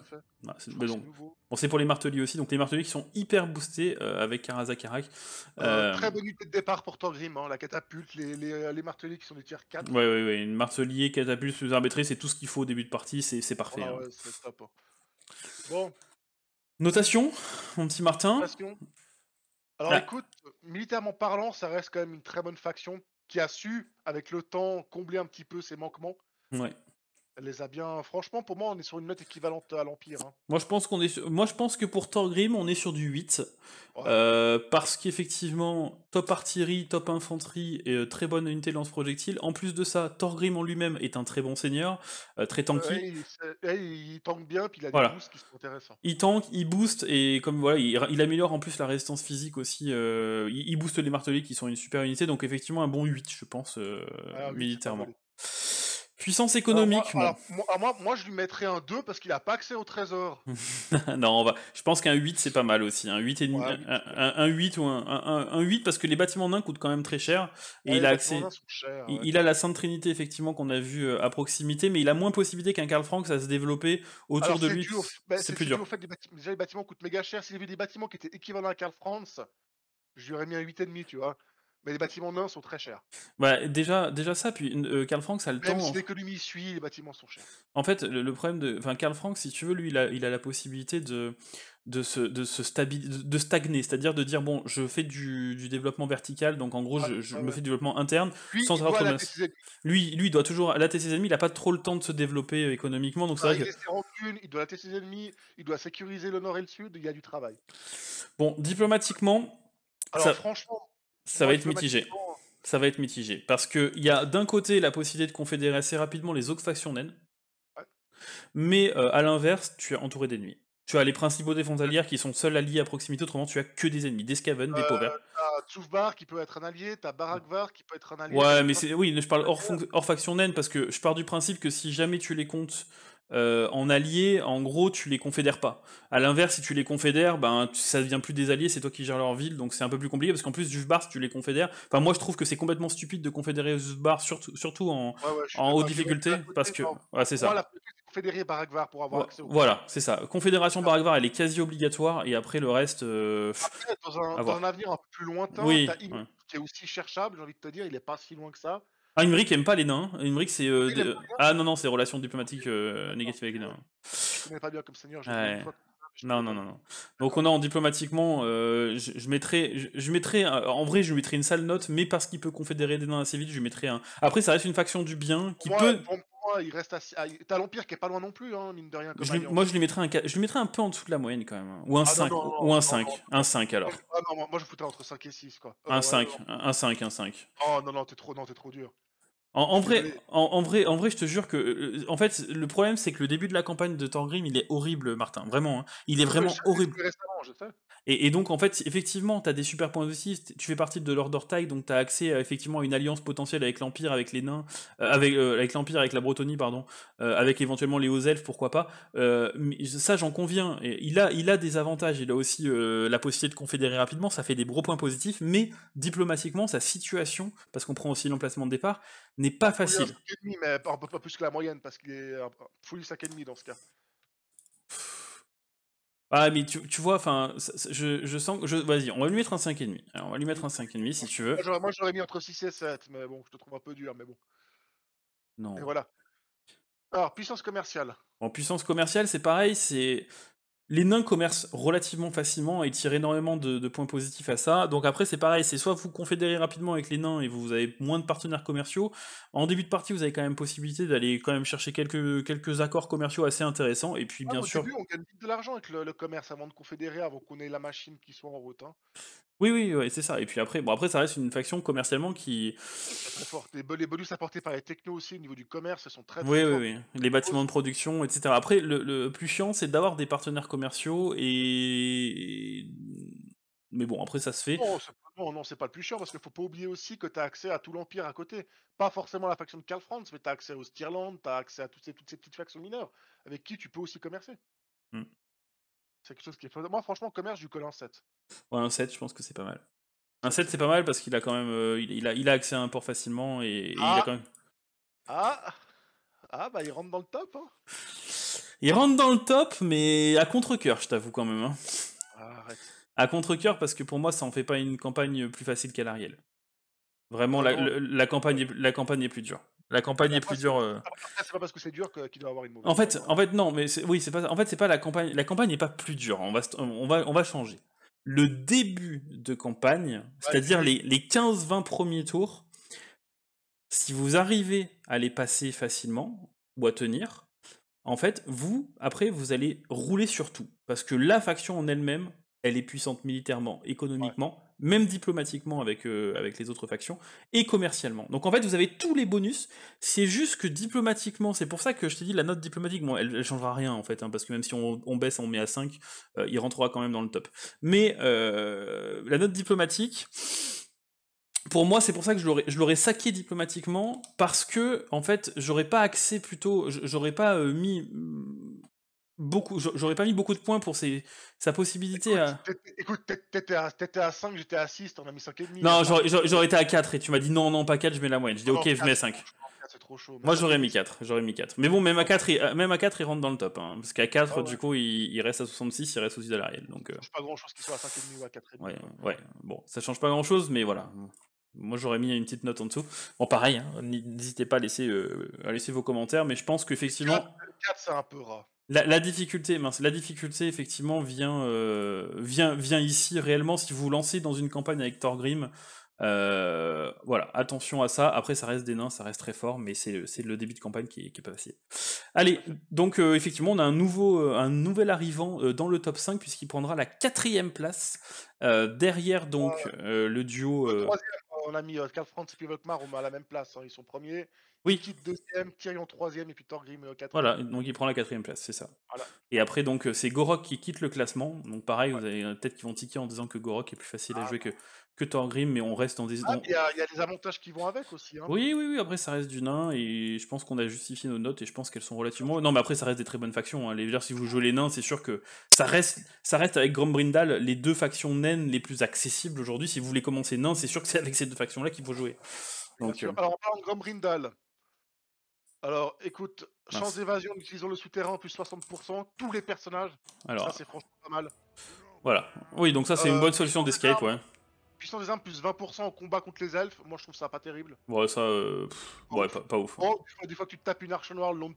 c'est pour les marteliers aussi, donc les marteliers qui sont hyper boostés euh, avec Karazakarak. Euh, euh, très bonne unité de départ pour Torgrim, hein, la catapulte, les, marteliers qui sont des tiers 4. Ouais, oui, ouais, une martelier, catapulte, plus arbitré, c'est tout ce qu'il faut au début de partie, c'est parfait. Hein. c'est top. Hein. Bon. Notation, mon petit Martin. Alors ah. écoute, militairement parlant, ça reste quand même une très bonne faction qui a su, avec le temps, combler un petit peu ses manquements. Ouais les a bien. Franchement, pour moi, on est sur une note équivalente à l'Empire. Hein. Moi, je pense qu'on est. Moi, je pense que pour Thorgrim, on est sur du 8. Euh, parce qu'effectivement, top artillerie, top infanterie et euh, très bonne unité de lance projectile. En plus de ça, Thorgrim en lui-même est un très bon seigneur, euh, très tanky. il, il tank bien, puis il a des boosts qui sont intéressants. Il tank, il boost et comme voilà, il, améliore en plus la résistance physique aussi. Il, booste les marteliers qui sont une super unité. Donc effectivement, un bon 8, je pense, ah, militairement. Puissance euh, économique. Ah, moi, moi. je lui mettrais un 2 parce qu'il a pas accès au trésor. non, on va, je pense qu'un 8, c'est pas mal aussi. Un hein. 8, et demi, un, 8 ou un, un, 8 parce que les bâtiments d'un coûtent quand même très cher. Et il a accès. il, a la Sainte Trinité, effectivement, qu'on a vu euh, à proximité, mais il a moins possibilité qu'un Karl Frank à se développer autour de lui. Bah, c'est plus dur. les bâtiments, déjà, les bâtiments coûtent méga cher. S'il avait des bâtiments qui étaient équivalents à Karl Franz, je lui aurais mis un 8,5, tu vois. Mais les bâtiments nains sont très chers. Bah, déjà, déjà ça, puis euh, Karl ça a le Même temps. si l'économie suit, les bâtiments sont chers. En fait, le, problème de. Enfin, Karl Franks, si tu veux, lui, il a, il a la possibilité de, de, se, de, se de stagner, c'est-à-dire de dire bon, je fais du, du développement vertical, donc en gros, ah, je, me fais du développement interne lui, sans avoir Lui, lui, il doit toujours latter ses ennemis, il n'a pas trop le temps de se développer euh, économiquement, donc ah, vrai il doit latter ses ennemis, il doit sécuriser le nord et le sud, il y a du travail. Bon, diplomatiquement. Alors, ça... franchement, ça va être mitigé. Ça va être mitigé. Parce qu'il y a d'un côté la possibilité de confédérer assez rapidement les autres factions naines, mais euh, à l'inverse, tu es entouré d'ennemis. Tu as les principaux défenseurs qui sont seuls alliés à proximité, autrement tu as que des ennemis, des scaven, des euh, Pauvres. T'as Tsoufbar qui peut être un allié, t'as Barakvar mmh. qui peut être un allié. Ouais, mais c'est oui, je parle hors, hors faction naine parce que je pars du principe que si jamais tu les comptes euh, en allié, en gros, tu les confédères pas. À l'inverse, si tu les confédères, ben ça devient plus des alliés, c'est toi qui gères leur ville, donc c'est un peu plus compliqué parce qu'en plus du si tu les confédères, enfin moi je trouve que c'est complètement stupide de confédérer Jufbar surtout, surtout en, haute difficulté parce que ouais, c'est ça. confédérer pour avoir Voilà, c'est ça. Confédération Baragvar, elle est quasi obligatoire et après le reste. Euh, dans, un, un, avenir un peu plus lointain, qui est aussi cherchable, j'ai envie de te dire, il est pas si loin que ça. Ah, Imric aime pas les nains. Imric, c'est. Euh, ah non, non, c'est relations diplomatiques euh, négatives avec les nains. Je connais pas bien comme seigneur, ouais. Non, non, non, non. Donc on a en diplomatiquement, euh, je, je, mettrais, je, en vrai, je mettrais une sale note, mais parce qu'il peut confédérer des nains assez vite, je mettrais un. Après, ça reste une faction du bien qui peut. Oh, il reste à. Ah, t'as l'Empire qui est pas loin non plus, hein, mine de rien. Comme je lui, moi, je lui, mettrais un, je lui mettrais un peu en dessous de la moyenne quand même. Hein. Ou un 5. Ah, ou un 5. Un 5 alors. Ah, moi, je foutrais entre 5 et 6. Quoi. Oh, un, 5, un, 5. Un 5, Oh non, non, t'es trop, trop dur. En, vrai, en, vrai, en vrai, je te jure que, euh, en fait, le problème c'est que le début de la campagne de Tangrim, il est horrible, Martin. Vraiment, hein. il est vraiment horrible. Et, donc, en fait, effectivement, t'as des super points aussi. Tu fais partie de l'Ordre Taille, donc t'as accès à, effectivement à une alliance potentielle avec l'Empire, avec les nains, euh, euh, avec l'Empire, avec la Bretonie, pardon, avec éventuellement les hauts elfes, pourquoi pas. ça, j'en conviens. il a, il a des avantages. Il a aussi la possibilité de confédérer rapidement. Ça fait des gros points positifs, mais diplomatiquement, sa situation, parce qu'on prend aussi l'emplacement de départ n'est pas facile. mais pas, plus que la moyenne, parce qu'il est euh, full demi dans ce cas. Ah mais tu, tu vois, enfin, je, je, sens que... Je, Vas-y, on va lui mettre un 5,5. Alors on va lui mettre un 5,5 si tu veux. Moi j'aurais mis entre 6 et 7, mais bon, je te trouve un peu dur, mais bon. Non. Et voilà. Alors, puissance commerciale. En puissance commerciale, c'est pareil, c'est les nains commercent relativement facilement et tirent énormément de, points positifs à ça. Donc après, c'est pareil, c'est soit vous confédérez rapidement avec les nains et vous avez moins de partenaires commerciaux. En début de partie, vous avez quand même possibilité d'aller quand même chercher quelques, quelques accords commerciaux assez intéressants. Et puis, ah, bien sûr. on gagne vite de l'argent avec le, commerce avant de confédérer, avant qu'on ait la machine qui soit en route. Hein. Oui, oui, ouais, c'est ça. Et puis après, bon, après, ça reste une faction commercialement qui. Très forte. Les, bonus apportés par les technos aussi au niveau du commerce sont très, Oui, oui, oui. Les bâtiments de production, etc. Après, le, plus chiant, c'est d'avoir des partenaires commerciaux et. Mais bon, après, ça se fait. Non, non, c'est pas le plus chiant parce qu'il faut pas oublier aussi que tu as accès à tout l'Empire à côté. Pas forcément la faction de Karl mais tu as accès aux Stirland, tu as accès à toutes ces, toutes ces petites factions mineures avec qui tu peux aussi commercer. Hmm. C'est quelque chose qui est Moi, franchement, commerce, je lui colle un 7. Ouais, un 7, je pense que c'est pas mal. Un 7, c'est pas mal parce qu'il a quand même. Euh, il, a, il a accès à un port facilement et, il a ah! quand même. Ah Ah, bah, il rentre dans le top, hein. Il rentre dans le top, mais à contre-coeur, je t'avoue quand même. Hein. Ah, arrête. À contre-coeur, parce que pour moi, ça en fait pas une campagne plus facile qu'à l'Ariel. Vraiment, ah la, campagne, la campagne est plus dure. La campagne est plus dure. Euh. C'est pas parce que c'est dur qu'il doit avoir une En fait, en fait non, mais oui, c'est pas. En fait, c'est pas la campagne. La campagne n'est pas plus dure. On va, on va, changer. Le début de campagne, c'est-à-dire les, les 15-20 premiers tours, si vous arrivez à les passer facilement ou à tenir, en fait, vous, après, vous allez rouler sur tout. Parce que la faction en elle-même, elle est puissante militairement, économiquement même diplomatiquement avec, euh, avec les autres factions, et commercialement. Donc en fait, vous avez tous les bonus, c'est juste que diplomatiquement, c'est pour ça que je t'ai dit, la note diplomatique, bon, elle, ne changera rien en fait, hein, parce que même si on, baisse, on met à 5, euh, il rentrera quand même dans le top. Mais euh, la note diplomatique, pour moi, c'est pour ça que je l'aurais saqué diplomatiquement, parce que, en fait, j'aurais pas accès plutôt, j'aurais pas mis beaucoup. J'aurais pas mis beaucoup de points pour sa possibilité écoute, à. Écoute, t'étais à, à, 5, j'étais à 6, t'en as mis 5,5. Non, j'aurais été à 4 et tu m'as dit non, non, pas 4, je mets la moyenne. Je dis ok, je mets 5. Moi j'aurais mis 4, j'aurais mis 4. Mais bon, même à 4, il, même à 4, il rentre dans le top. Hein, parce qu'à 4, ah du coup, il, il, reste à 66, il reste aussi de l'arrière. Donc, Ça euh. change pas grand chose qu'il soit à 5,5 ou à 4 Ouais, bon, ça change pas grand chose, mais voilà. Moi, j'aurais mis une petite note en dessous. Bon, pareil, hein, n'hésitez pas à laisser, euh, à laisser vos commentaires, mais je pense qu'effectivement. 4 c'est un peu rare. La, difficulté, la difficulté effectivement vient, euh, vient, vient ici réellement si vous lancez dans une campagne avec Thorgrim. Euh, voilà, attention à ça. Après, ça reste des nains, ça reste très fort, mais c'est le, le début de campagne qui, est pas facile. Allez, donc euh, effectivement, on a un, nouveau, un nouvel arrivant dans le top 5 puisqu'il prendra la quatrième place derrière donc le duo. on a mis Cap et on à la même place, hein, ils sont premiers. Oui. deuxième, troisième et puis euh, Voilà, donc il prend la quatrième place, c'est ça. Et après, donc, euh, c'est Gorok qui quitte le classement. Donc pareil, vous avez euh, peut-être qui vont tiquer en disant que Gorok est plus facile à ah jouer que, que Thorgrim, mais on reste dans des. Ah, il y, a des avantages qui vont avec aussi. Hein. Oui, oui, oui, après, ça reste du nain et je pense qu'on a justifié nos notes et je pense qu'elles sont relativement. Non, mais après, ça reste des très bonnes factions. Hein. si vous jouez les nains, c'est sûr que ça reste, ça reste avec Grombrindal les deux factions naines les plus accessibles aujourd'hui. Si vous voulez commencer nain, c'est sûr que c'est avec ces deux factions-là qu'il faut jouer. Donc, Alors, on de Grombrindal, alors, écoute, chance d'évasion en utilisant le souterrain, plus 60%, tous les personnages. Alors, ça, c'est franchement pas mal. Voilà. Oui, donc ça, c'est une euh, bonne solution d'escape, ouais. Puissance des armes, plus 20% en combat contre les elfes. Moi, je trouve ça pas terrible. Ouais, ça. Euh, oh. ouais, pas, pas ouf. Oh, des fois, tu te tapes une arche noire le long de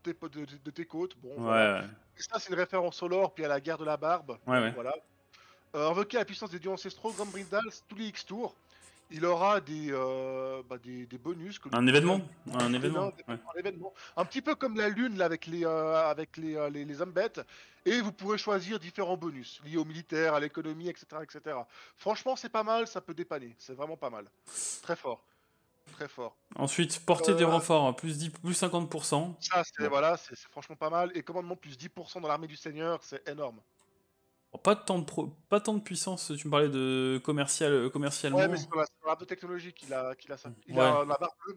tes, côtes. Bon, ouais, Et ça, c'est une référence au lore, puis à la guerre de la barbe. Ouais, Voilà. Euh, invoquer la puissance des dieux ancestraux, Grand tous les X-Tours il aura des, euh, bah, des, bonus. un événement, un, événement un, petit peu comme la lune là, avec, les, euh, avec les, hommes euh, bêtes. Et vous pourrez choisir différents bonus liés au militaire, à l'économie, etc., etc. Franchement, c'est pas mal, ça peut dépanner. C'est vraiment pas mal. Très fort. Très fort. Ensuite, porter des renforts, hein, plus, 10, plus 50%. Ça, c'est franchement pas mal. Et commandement, plus 10% dans l'armée du Seigneur, c'est énorme. Oh, pas tant, de pas tant de puissance, tu me parlais de commercial, euh, commercialement. Ouais, mais c'est la, technologie qu'il a, ça. Mm.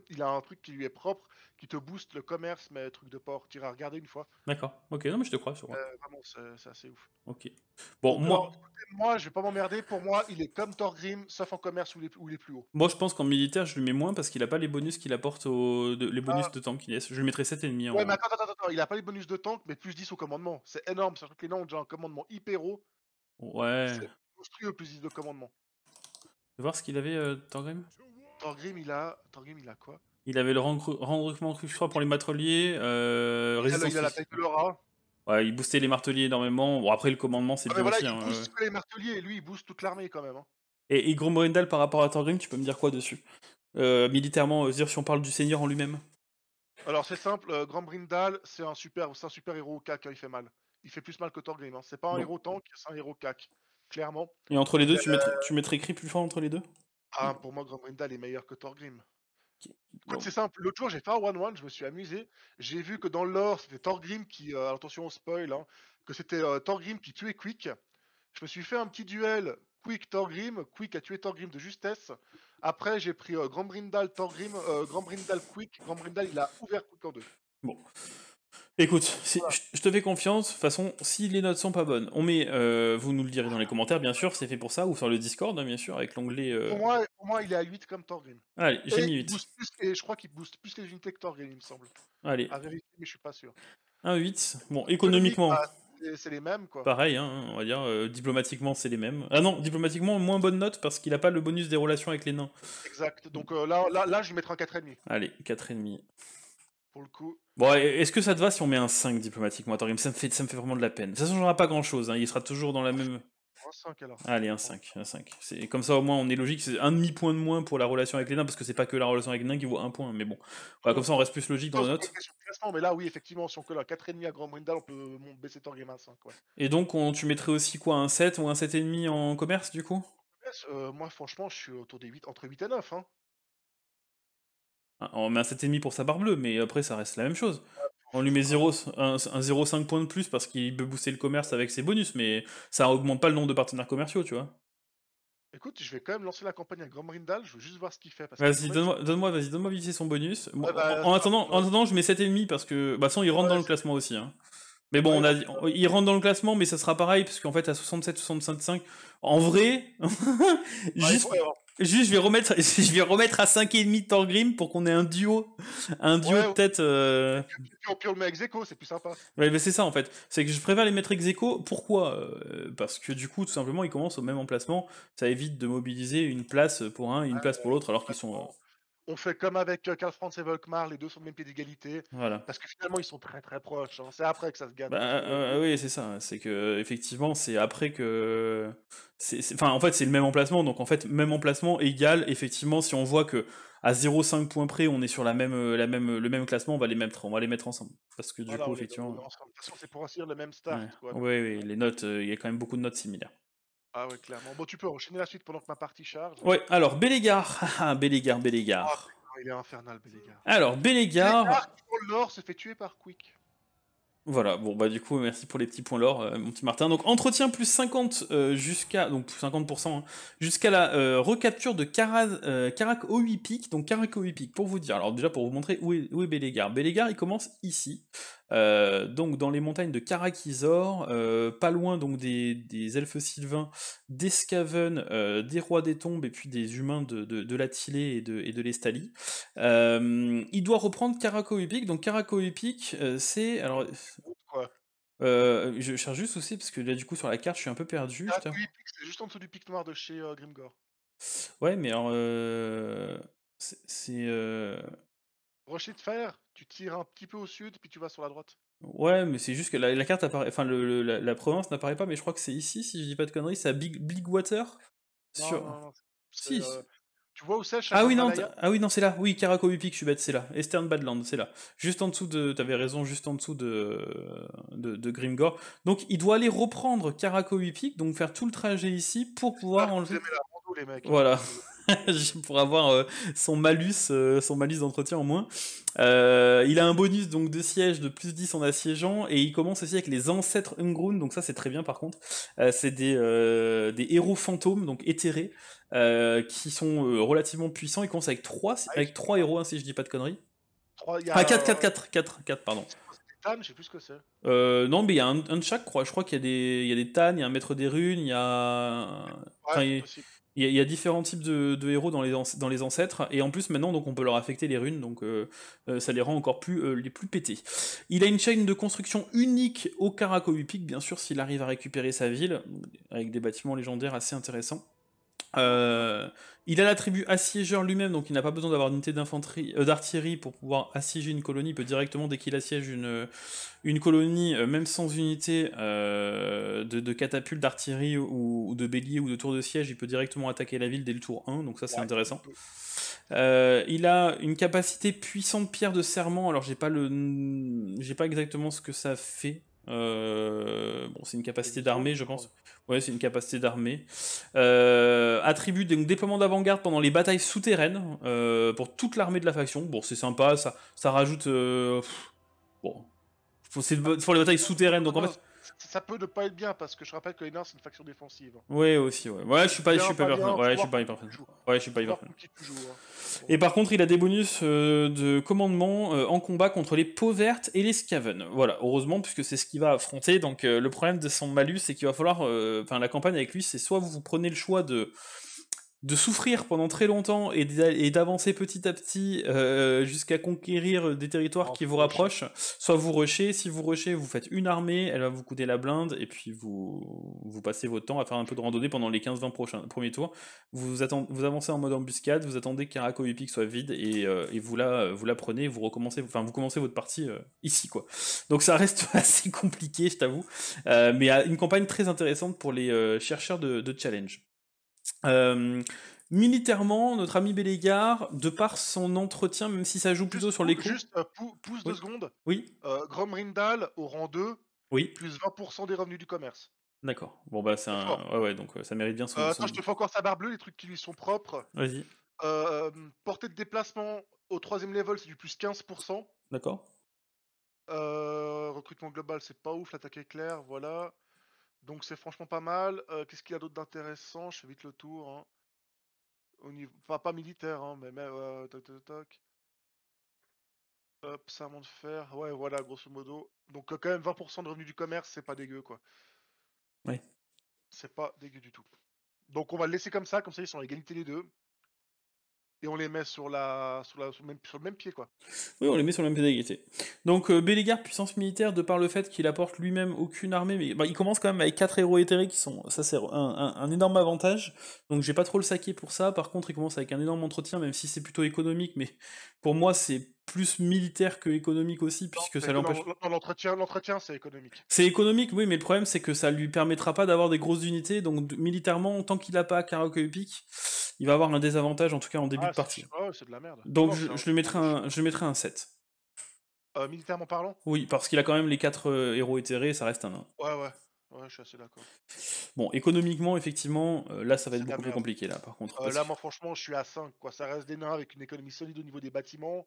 Il, a un truc qui lui est propre, qui te booste le commerce, mais truc de port. Tu iras regarder une fois. D'accord, ok, non, mais je te crois. sur euh, te vraiment, c'est assez ouf. Ok. Bon, moi. moi, je vais pas m'emmerder. Pour moi, il est comme Thorgrim, sauf en commerce où il est, plus haut. Moi, je pense qu'en militaire, je lui mets moins parce qu'il a pas les bonus qu'il apporte aux. les bonus ah. de tank qu'il laisse. Je lui mettrais 7,5. Hein, ouais, en... mais attends, attends, attends, il a pas les bonus de tank, mais plus 10 au commandement. C'est énorme, sachant que les noms ont déjà un commandement hyper haut. Ouais. C'est monstrueux, plus 10 de commandement. Je voir ce qu'il avait, euh, Torgrim Thorgrim Thorgrim, il a. Torgrim il a quoi Il avait le rang, crux 3 je crois, pour les matreliers. Euh, il, il a la taille de l'aura. Ouais, il boostait les marteliers énormément. Bon, après, le commandement, c'est ah, bien voilà, Il hein, booste les marteliers et lui, il booste toute l'armée quand même. Hein. Et, Grombrindal par rapport à Thorgrim, tu peux me dire quoi dessus euh, Militairement, dire euh, si on parle du Seigneur en lui-même Alors, c'est simple. Grand euh, Grombrindal, c'est un super, un super héros cac, hein, il fait mal. Il fait plus mal que Thorgrim. C'est pas un héros tank, c'est un héros cac, clairement. Et entre les deux, tu, mettrais, tu plus fort entre les deux ah, pour moi, Grombrindal est meilleur que Torgrim c'est simple. L'autre jour, j'ai fait un 1-1 je me suis amusé. J'ai vu que dans l'or, c'était Thorgrim qui. Euh, attention, au spoil, hein, que c'était euh, Thorgrim qui tuait Quick. Je me suis fait un petit duel Quick Thorgrim. Quick a tué Thorgrim de justesse. Après, j'ai pris euh, Grand Brindal Thorgrim, Grand Brindal Quick. Grand Brindal, il a ouvert Quick en deux. Bon. Écoute, je te fais confiance. De toute façon, si les notes sont pas bonnes, on met, euh, vous nous le direz dans les commentaires, bien sûr, c'est fait pour ça, ou sur le Discord, hein, bien sûr, avec l'onglet. Euh. Pour, moi, il est à 8 comme Torgrim. Allez, j'ai mis 8. et je crois qu'il booste plus les unités que il me semble. Allez. À vérifier, mais je suis pas sûr. Un 8. Bon, économiquement. Bah, c'est les mêmes, quoi. Pareil, hein, on va dire, euh, diplomatiquement, c'est les mêmes. Ah non, diplomatiquement, moins bonne note parce qu'il a pas le bonus des relations avec les nains. Exact. Donc là, là, là, je vais mettre un 4,5. Allez, 4,5 le coup. Bon, est-ce que ça te va si on met un 5 diplomatique Moi, attends, ça me, fait, ça me fait vraiment de la peine. De toute façon, pas grand-chose. Hein. Il sera toujours dans la même... Un 5 alors. Allez, un 5. Un 5. C'est, comme ça, au moins, on est logique. C'est un demi-point de moins pour la relation avec les nains, parce que c'est pas que la relation avec les nains qui vaut un point. Mais bon, comme ça, on reste plus logique dans la note. Mais là, oui, effectivement, si on colle à 4,5 à Grand on peut baisser 5. Ouais. Et donc, on, tu mettrais aussi quoi Un 7 ou un 7,5 en commerce, du coup euh, Moi, franchement, je suis autour des 8, entre 8 et 9. Hein. Ah, on met un 7,5 pour sa barre bleue, mais après, ça reste la même chose. On lui met 0, un, 0,5 points de plus parce qu'il peut booster le commerce avec ses bonus, mais ça augmente pas le nombre de partenaires commerciaux, tu vois. Écoute, je vais quand même lancer la campagne à Grand Rindal, je veux juste voir ce qu'il fait. Vas-y, donne-moi, vas-y, donne-moi viser son bonus. Bah, en, attendant, en attendant, je mets 7,5 parce que, bah, sans il rentre dans le classement aussi. Hein. Mais bon, on a, il rentre dans le classement, mais ça sera pareil, parce qu'en fait, à 67, 65, en vrai, juste, je vais remettre, je vais remettre à 5,5 Torgrim pour qu'on ait un duo, un duo peut-être, euh, le met c'est plus sympa. Ouais, mais c'est ça, en fait. C'est que je préfère les mettre avec Zeko, Pourquoi? Euh, parce que du coup, tout simplement, ils commencent au même emplacement. Ça évite de mobiliser une place pour un et une place pour l'autre, alors qu'ils sont, on fait comme avec euh, Karl Franz et Volkmar, les deux sont au même pied d'égalité. Voilà. Parce que finalement, ils sont très très proches. Hein. C'est après que ça se gagne. Bah, euh, euh, oui, c'est ça. C'est que effectivement, c'est après que. Enfin, en fait, c'est le même emplacement. Donc, en fait, même emplacement égal. Effectivement, si on voit que à 0,5 points près, on est sur la même, la même, le même classement, on va les mettre, on va les mettre ensemble. Parce que du coup, effectivement. De toute c'est pour assurer le même start. Oui, oui, les notes, il y a quand même beaucoup de notes similaires. Ah ouais, clairement. Bon, tu peux enchaîner la suite pendant que ma partie charge. Ouais, alors Bélégard. Bélégard, Bélégard. Ah, il est infernal, Bélégard. Alors, Bélégard. Bélégard, pour le nord, se fait tuer par Quick. Voilà, bon bah du coup merci pour les petits points l'or, euh, mon petit Martin. Donc entretien plus 50 euh, jusqu'à donc 50% hein, jusqu'à la euh, recapture de Karak donc Karak Oipik pour vous dire. Alors déjà pour vous montrer où est, où est il commence ici, donc dans les montagnes de Karakizor, pas loin donc des, elfes sylvains, des Skaven, des rois des tombes et puis des humains de, de, de l'Attilée et de, et de l'Estalie. il doit reprendre Karak donc Karak Oipik c'est alors euh, je cherche juste aussi parce que là, du coup, sur la carte, je suis un peu perdu, ah, c'est juste en dessous du pic noir de chez, euh, Grimgor. Ouais, mais alors, euh, c'est Rocher de fer, tu tires un petit peu au sud, puis tu vas sur la droite. Ouais, mais c'est juste que la carte apparaît enfin le la province n'apparaît pas, mais je crois que c'est ici, si je dis pas de conneries, c'est à Big Water Sur si. Tu vois où Ah oui non, ah oui non, c'est là. Oui, Karako Upik, je suis bête, c'est là. Eastern Badland, c'est là. Juste en dessous de avais raison, juste en dessous de de, Donc il doit aller reprendre Karako Upik, donc faire tout le trajet ici pour pouvoir ah, enlever la les mecs. Voilà. pour avoir euh, son malus euh, son malus d'entretien en moins. Euh, il a un bonus donc de siège de plus 10 en assiégeant et il commence aussi avec les ancêtres Ungroon donc ça c'est très bien par contre. c'est des des héros fantômes donc éthérés euh, qui sont euh, relativement puissants. Ils commencent avec 3, ah, avec trois héros, hein, si je dis pas de conneries. Ah, 4, 4, 4, 4, 4, pardon. je sais plus que c'est. Euh, non, mais il y a un, de chaque, je crois. qu'il y a des, il y a des Tan, il y a un maître des runes, il y a. il, y a, différents types de, héros dans les, dans les, ancêtres, et en plus maintenant donc on peut leur affecter les runes, donc ça les rend encore plus, les plus pétés. Il a une chaîne de construction unique au Upic, bien sûr, s'il arrive à récupérer sa ville, avec des bâtiments légendaires assez intéressants. Euh, il a l'attribut tribu assiégeur lui-même, donc il n'a pas besoin d'avoir une unité d'infanterie, euh, d'artillerie pour pouvoir assiéger une colonie. Il peut directement, dès qu'il assiège une, euh, une colonie, même sans unité de, de catapultes, d'artillerie ou, de bélier ou de tour de siège, il peut directement attaquer la ville dès le tour 1, donc ça c'est intéressant. il a une capacité puissante pierre de serment, alors j'ai pas le, j'ai pas exactement ce que ça fait euh, bon, c'est une capacité d'armée, je pense. Ouais, c'est une capacité d'armée. Euh, attribut donc déploiement d'avant-garde pendant les batailles souterraines euh, pour toute l'armée de la faction. Bon, c'est sympa, ça, ça rajoute. Euh, bon, c'est pour les batailles souterraines, donc en fait, ça peut ne pas être bien parce que je rappelle que les Nains c'est une faction défensive. Oui, aussi, ouais. Ouais, je suis pas, je suis pas, hyper fan. Ouais, je suis pas hyper Ouais, je suis pas hyper hein. Et par contre, il a des bonus euh, de commandement euh, en combat contre les peaux vertes et les scaven. Voilà, heureusement, puisque c'est ce qu'il va affronter. Donc, euh, le problème de son malus, c'est qu'il va falloir. Enfin, la campagne avec lui, c'est soit vous prenez le choix de de souffrir pendant très longtemps et d'avancer petit à petit euh, jusqu'à conquérir des territoires qui vous rapprochent, soit vous rushez, si vous rushez, vous faites une armée, elle va vous coûter la blinde, et puis vous, passez votre temps à faire un peu de randonnée pendant les 15-20 prochains premiers tours. Vous, vous avancez en mode embuscade, vous attendez qu'un Epic soit vide, euh, et, vous, la, vous la prenez, vous recommencez, enfin vous commencez votre partie euh, ici, quoi. Donc ça reste assez compliqué, je t'avoue, mais une campagne très intéressante pour les chercheurs de challenge. Euh, militairement, notre ami Bélégard de par son entretien, même si ça joue plutôt sur les Juste, euh, oui. secondes. Oui. Euh, Gromrindal, au rang 2, oui. plus 20% des revenus du commerce. D'accord. Bon, bah, c'est un. Ouais, ouais, donc ça mérite bien son. attends, je te fais encore sa barre bleue, les trucs qui lui sont propres. Vas-y. portée de déplacement au troisième level, c'est du plus 15%. D'accord. recrutement global, c'est pas ouf, l'attaque éclair, voilà. Donc c'est franchement pas mal. Euh, qu'est-ce qu'il y a d'autre d'intéressant Je fais vite le tour. Hein. Au niveau... Enfin, pas militaire, hein, mais, mais toc, toc, Hop, ça monte fer. Ouais, voilà, grosso modo. Donc euh, quand même 20% de revenus du commerce, c'est pas dégueu, quoi. Ouais. C'est pas dégueu du tout. Donc on va le laisser comme ça, comme ça ils sont à égalité les deux et on les met sur, la, la, le, même, pied. quoi. Oui, on les met sur le même pied d'égalité. Donc euh, Bellegarde, puissance militaire, de par le fait qu'il apporte lui-même aucune armée, mais bah, il commence quand même avec quatre héros éthérés qui sont, ça c'est un, énorme avantage, donc j'ai pas trop le saqué pour ça, par contre il commence avec un énorme entretien, même si c'est plutôt économique, mais pour moi c'est plus militaire que économique aussi, puisque ça l'empêche. L'entretien, l'entretien, c'est économique. C'est économique, oui, mais le problème, c'est que ça lui permettra pas d'avoir des grosses unités. Donc, militairement, tant qu'il a pas Karaoke Epic, il va avoir un désavantage, en tout cas en début ah, de partie. Oh, donc, je, le mettrai un, je mettrai un 7. militairement parlant Oui, parce qu'il a quand même les 4 euh, héros éthérés, ça reste un 1. Ouais, ouais. Ouais, je suis assez d'accord. Bon, économiquement, effectivement, euh, là, ça va être beaucoup plus compliqué, là, par contre. Euh, là, moi, franchement, je suis à 5, quoi. Ça reste des nains avec une économie solide au niveau des bâtiments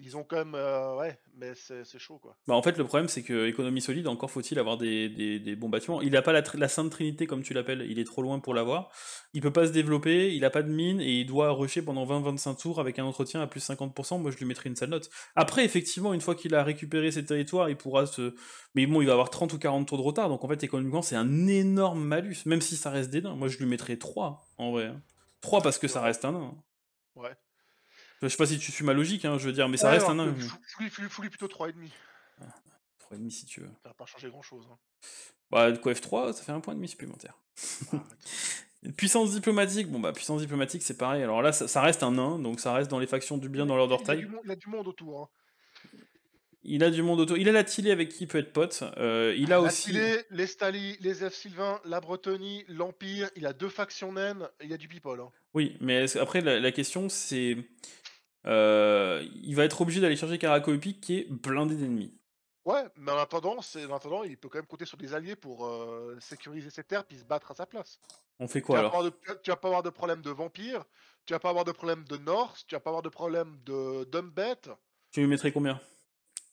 ils ont quand même. Euh, ouais, mais c'est chaud, quoi. Bah, en fait, le problème, c'est que économie solide, encore faut-il avoir des, des, des, bons bâtiments. Il n'a pas la, la, Sainte Trinité, comme tu l'appelles, il est trop loin pour l'avoir. Il peut pas se développer, il n'a pas de mine, et il doit rusher pendant 20-25 tours avec un entretien à plus 50%. Moi, je lui mettrais une sale note. Après, effectivement, une fois qu'il a récupéré ses territoires, il pourra se. Mais bon, il va avoir 30 ou 40 tours de retard, donc en fait, économiquement, c'est un énorme malus, même si ça reste des nains. Moi, je lui mettrais 3, en vrai. 3 hein. parce que ça reste un nain. Ouais. Je sais pas si tu suis ma logique, hein, je veux dire, mais ça reste un 1. Euh, Fouli plutôt 3,5. 3,5 ah, si tu veux. Ça va pas changer grand chose. Hein. Bah, quoi F3, ça fait un point et demi supplémentaire. Ah, puissance diplomatique, bon bah, puissance diplomatique, c'est pareil. Alors là, ça, reste un 1, donc ça reste dans les factions du bien, dans leur taille Il, a du monde autour. Hein. Il a du monde autour. Il a la Tilly avec qui il peut être pote. Euh, il a la aussi. les Stali, les F. Sylvain, la Bretonie, l'Empire. Il a deux factions naines. Il y a du people. Hein. Oui, mais après, la question, c'est euh, il va être obligé d'aller chercher Karakopi qui est blindé d'ennemis. Ouais, mais en attendant, attendant, il peut quand même compter sur des alliés pour euh, sécuriser ses terres puis se battre à sa place. On fait quoi tu alors Tu vas pas avoir de problème de vampire, tu vas pas avoir de problème de Norse, tu vas pas avoir de problème de bête. Tu lui mettrais combien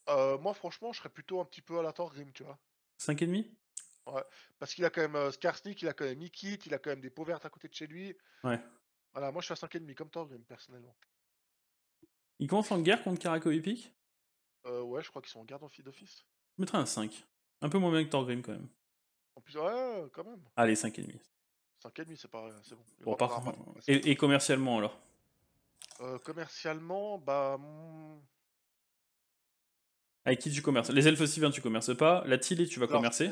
euh, Moi, franchement, je serais plutôt un petit peu à la Torgrim, tu vois. 5,5 Ouais, parce qu'il a quand même Skarsnik, il a quand même Ikit, il a quand même des pauvres à côté de chez lui. Ouais. Voilà, moi je suis à 5,5 comme Torgrim personnellement. Ils commencent en guerre contre Caraco Epic euh, Ouais, je crois qu'ils sont en garde d'office. Je mettrais un 5. Un peu moins bien que Torgrim quand même. En plus, ouais, quand même. Allez, 5,5. 5,5, c'est pas c'est bon. et, commercialement alors euh, Commercialement, bah. Avec qui tu commerces Les elfes viennent hein, tu commerces pas. La Tilly, tu vas commercer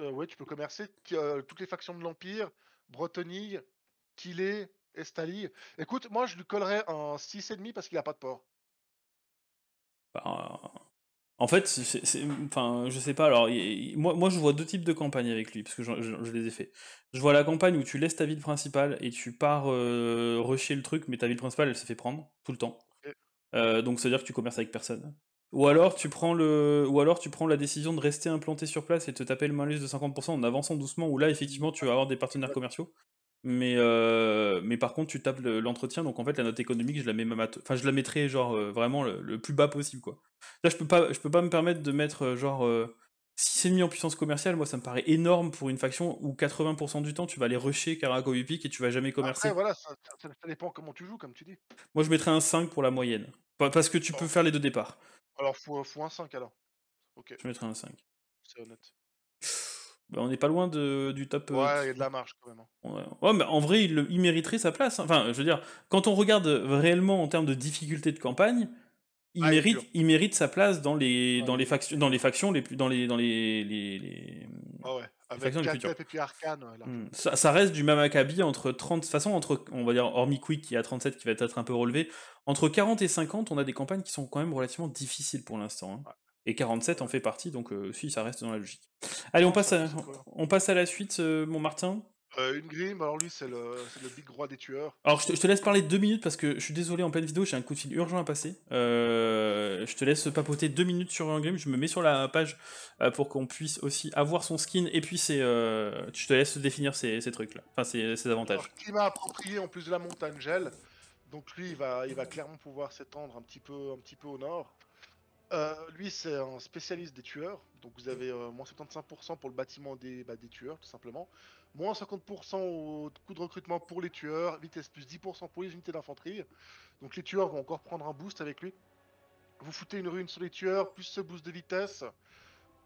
euh, Oui, tu peux commercer. Euh, toutes les factions de l'Empire, Bretonnie, Tilly, Estali. Écoute, moi je lui collerais un 6,5 parce qu'il a pas de port. Bah, en fait, c'est, enfin, je sais pas. Alors, moi, moi, je vois deux types de campagnes avec lui, parce que je, les ai fait. Je vois la campagne où tu laisses ta ville principale et tu pars rechercher rusher le truc, mais ta ville principale, elle se fait prendre tout le temps. Euh, donc, ça veut dire que tu commerces avec personne. Ou alors, tu prends le, ou alors tu prends la décision de rester implanté sur place et de te taper le malus de 50% en avançant doucement, où là, effectivement, tu vas avoir des partenaires commerciaux. Mais, euh, mais par contre, tu tapes l'entretien, donc en fait, la note économique, je la mets même enfin, je la mettrai genre euh, vraiment le, plus bas possible, quoi. Là, je peux pas, je peux pas me permettre de mettre euh, genre c'est mis en puissance commerciale. Moi, ça me paraît énorme pour une faction où 80% du temps, tu vas aller rusher Caraco et tu vas jamais commercer. voilà, ça, dépend comment tu joues, comme tu dis. Moi, je mettrais un 5 pour la moyenne. Parce que tu peux faire les deux départs. Alors, faut, faut un 5 alors. Ok. Je mettrais un 5. C'est honnête. Bah, on n'est pas loin de, du top. Euh, ouais, il y a de la marge quand même. Hein. Ouais, mais en vrai, il, mériterait sa place. Hein. Enfin, je veux dire, quand on regarde réellement en termes de difficulté de campagne, il, ah, mérite, il, mérite sa place dans les, dans les, factions, dans les factions les plus. Dans les, dans les, les, ah ouais. Avec et puis Arcane, là. Mmh. Ça, reste du même entre 30, de toute façon, entre, on va dire, hormis Quick qui est à 37, qui va être un peu relevé, entre 40 et 50, on a des campagnes qui sont quand même relativement difficiles pour l'instant. Hein. Et 47 en fait partie, donc euh, si, ça reste dans la logique. Allez, on passe à, on passe à la suite, euh, mon Martin. Euh, Grim alors lui, c'est le, big roi des tueurs. Alors, je te, laisse parler deux minutes parce que je suis désolé en pleine vidéo, j'ai un coup de fil urgent à passer. Euh, je te laisse papoter deux minutes sur Ungrim. je me mets sur la page pour qu'on puisse aussi avoir son skin et puis c'est je te laisse définir ces, trucs-là, enfin ces, avantages. Alors, climat approprié en plus de la montagne gel, donc lui, il va, il va clairement pouvoir s'étendre un, petit peu, un petit peu au nord. Euh, lui, c'est un spécialiste des tueurs. Donc, vous avez euh, moins 75% pour le bâtiment bah, des, tueurs, tout simplement. Moins 50% au coût de recrutement pour les tueurs. Vitesse plus 10% pour les unités d'infanterie. Donc, les tueurs vont encore prendre un boost avec lui. Vous foutez une rune sur les tueurs, plus ce boost de vitesse.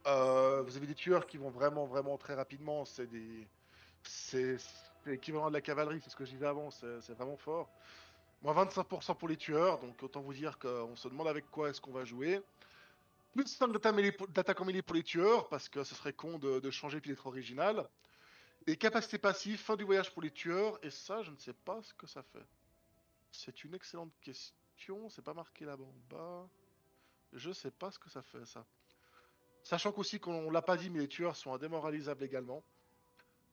Euh, vous avez des tueurs qui vont vraiment, vraiment très rapidement. C'est des. C'est l'équivalent de la cavalerie, c'est ce que je disais avant, c'est vraiment fort. Moins 25% pour les tueurs, donc autant vous dire qu'on se demande avec quoi est-ce qu'on va jouer. Plus 5 d'attaque en mêlée pour les tueurs, parce que ce serait con de, changer puis d'être original. Et capacité passive, fin du voyage pour les tueurs, et ça, je ne sais pas ce que ça fait. C'est une excellente question, c'est pas marqué là-bas en bas. Je sais pas ce que ça fait, ça. Sachant qu'aussi, qu'on l'a pas dit, mais les tueurs sont indémoralisables également.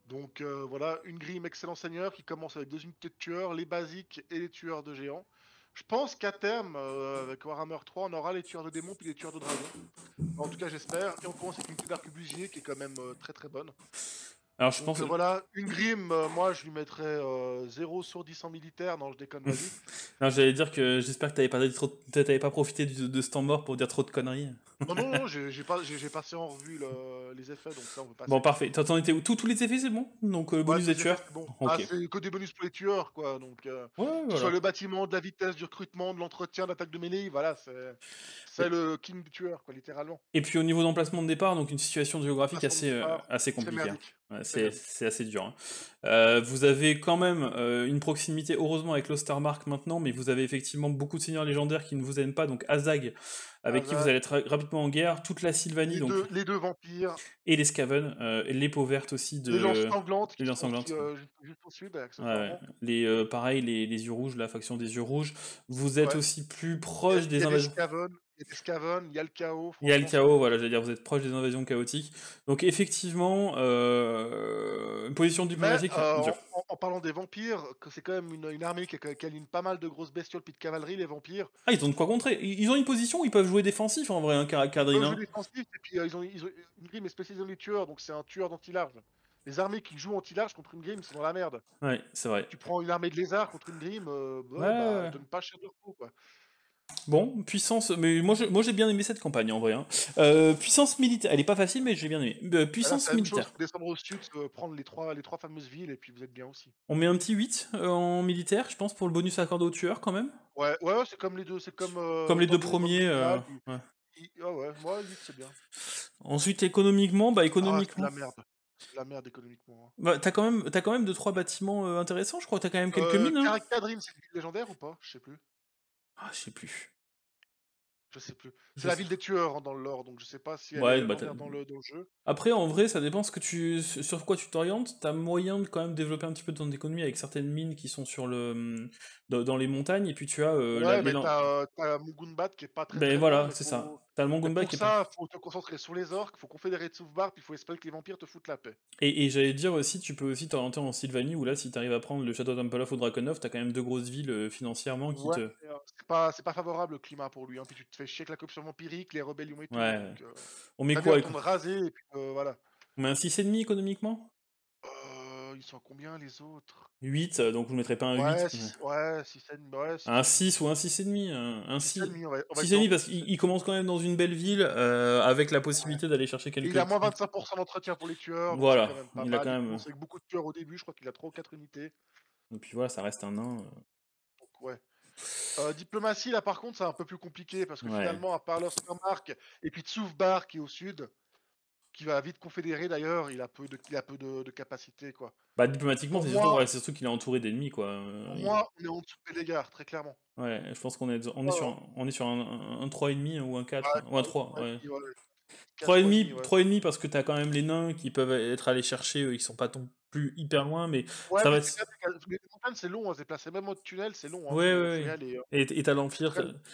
Donc euh, voilà, une grime excellent seigneur qui commence avec deux unités de tueurs, les basiques et les tueurs de géants. Je pense qu'à terme, euh, avec Warhammer 3, on aura les tueurs de démons puis les tueurs de dragons. En tout cas, j'espère. Et on commence avec une petite d'arquebusier qui est quand même euh, très très bonne. Alors je pense. Euh, que voilà, une grim. Euh, moi je lui mettrais 0 euh, sur 10 en militaire. Non, je déconne, vas-y. non, j'allais dire que j'espère que t'avais pas, pas profité de ce temps mort pour dire trop de conneries. non, non, non, j'ai passé en revue les effets, donc ça on peut passer. Bon, parfait. T'en étais où Tous tous les effets, c'est bon Donc, bonus des tueurs c'est Ah, c'est que des bonus pour les tueurs, quoi. Donc, soit le bâtiment, de la vitesse, du recrutement, de l'entretien, de de mêlée, voilà, c'est le king du tueur, quoi, littéralement. Et puis au niveau d'emplacement de départ, donc une situation géographique assez, assez compliquée. Hein c'est assez dur. Hein. Euh, vous avez quand même euh, une proximité, heureusement, avec l'Ostermark maintenant, mais vous avez effectivement beaucoup de seigneurs légendaires qui ne vous aiment pas, donc Azag, avec qui vous allez être rapidement en guerre, toute la Sylvanie. Les, donc, deux, les deux vampires. Et les Skaven, euh, les peaux vertes aussi. De, les lances sanglantes. Les les, pareil, les, les, yeux rouges, la faction des yeux rouges. Vous êtes aussi plus proche des, des il y a des il y a le chaos. Il y a le chaos, voilà, j'allais dire, vous êtes proche des invasions chaotiques. Donc, effectivement, une euh, position diplomatique. Euh, en, parlant des vampires, c'est quand même une, armée qui, aligne pas mal de grosses bestioles puis de cavalerie, les vampires. Ah, ils ont de quoi contrer. Ils ont une position ils peuvent jouer défensif en vrai, un hein, Ils jouent hein. défensif, et puis euh, ils, ont, une grime spécialisée dans les tueurs, donc c'est un tueur d'anti-large. Les armées qui jouent anti-large contre une grime, c'est dans la merde. Ouais, c'est vrai. Tu prends une armée de lézards contre une grime, bah, ouais. bah, pas cher de repos, quoi. Bon, puissance, mais moi, moi j'ai bien aimé cette campagne en vrai. Hein. Euh, puissance militaire, elle est pas facile, mais j'ai bien aimé. Euh, ah, puissance militaire. descendre au sud, euh, prendre les trois, les trois fameuses villes, et puis vous êtes bien aussi. On met un petit 8 en militaire, je pense, pour le bonus accordé aux tueurs quand même. Ouais, ouais, c'est comme les deux, c'est comme. comme les deux premiers. Ah ouais. moi c'est bien. Ensuite, économiquement, bah ah, économiquement. la merde. C'est la merde économiquement. Hein. Bah, t'as quand même, as quand même deux trois bâtiments intéressants, je crois. T'as quand même quelques mines. Hein. c'est une ville légendaire ou pas Je sais plus. Ah, je sais plus. Je sais plus. C'est la ville des tueurs hein, dans le lore, donc je sais pas si elle est bah dans, le, dans, le, jeu. Après, en vrai, ça dépend ce que tu, sur quoi tu t'orientes. T'as moyen de quand même développer un petit peu ton économie avec certaines mines qui sont sur le, mmh, dans, les montagnes, et puis tu as. Euh, ouais, la mais t'as, euh, qui est pas très. Ben voilà, c'est ça. T'as le Mongumba qui ça, faut te concentrer sur les orques, faut confédérer Tsufbar, puis faut espérer que les vampires te foutent la paix. Et, et j'allais dire aussi, tu peux aussi t'orienter en Sylvanie, où là, si t'arrives à prendre le château d'Ampalov ou Drakonov, t'as quand même deux grosses villes euh, financièrement qui ouais, te. Euh, c'est pas, pas, favorable le climat pour lui, hein, puis tu te fais chier avec la corruption vampirique, les rebellions et tout. Ouais. Donc, euh, on met quoi avec... raser, et puis, voilà. On met un 6,5 économiquement ils sont combien les autres 8, euh, donc vous ne mettrez pas un ouais, 8. ouais, Ouais, un 6 ou un 6,5. Un 6,5 parce qu'il commence quand même dans une belle ville euh, avec la possibilité d'aller chercher quelqu'un. Il a moins 25% d'entretien pour les tueurs. Voilà, il a quand même. Euh avec beaucoup de tueurs au début, je crois qu'il a 3 ou 4 unités. donc voilà, ça reste un an. ouais. diplomatie, là par contre, c'est un peu plus compliqué parce que finalement, à part l'Ostermark et puis Tsoufbar qui est au sud, qui va vite confédérer d'ailleurs, il a peu de, il a peu de, capacité quoi. Bah diplomatiquement, c'est surtout, surtout qu'il est entouré d'ennemis quoi. moi, on est en des gars, très clairement. Ouais, je pense qu'on est, on est, sur, on est sur un, 3 et 3,5 ou un 4, ou un 3. Ouais. 3,5 parce que t'as quand même les nains qui peuvent être allés chercher, ils sont pas plus hyper loin, mais ouais, ça va être... Les montagnes, c'est long à se déplacer, même au tunnel, c'est long. Hein, ouais, ouais, euh, Et t'as l'Empire,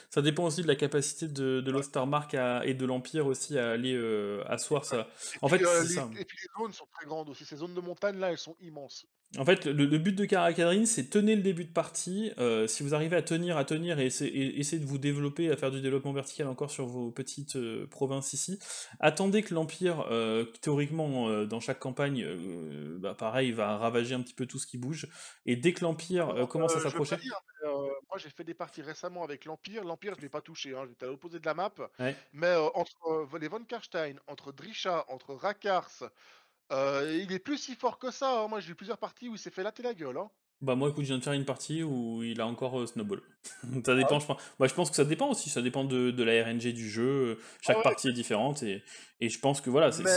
ça, dépend aussi de la capacité de, de l'Ostermark et de l'Empire aussi à aller euh, asseoir ça. En fait, euh, ça. Et puis les zones sont très grandes aussi, ces zones de montagne là, elles sont immenses. En fait, le, but de Karakadrin, c'est tenir le début de partie. Euh, si vous arrivez à tenir, à tenir et, essayer, de vous développer, à faire du développement vertical encore sur vos petites euh, provinces ici, attendez que l'Empire, euh, théoriquement, dans chaque campagne, bah, pareil, va ravager un petit peu tout ce qui bouge. Et dès que l'Empire commence à s'approcher. moi, j'ai fait des parties récemment avec l'Empire. L'Empire, je ne l'ai pas touché, hein, j'étais à l'opposé de la map. Mais entre les Von Karstein, entre Drisha, entre Rakars, il est plus si fort que ça. Hein. Moi, j'ai eu plusieurs parties où il s'est fait latter la gueule. Hein. Bah moi écoute, je viens de faire une partie où il a encore snowball. ça ah dépend, je pense. Bah, je pense que ça dépend aussi, ça dépend de, la RNG du jeu. Ah Chaque partie est différente et, je pense que voilà. Mais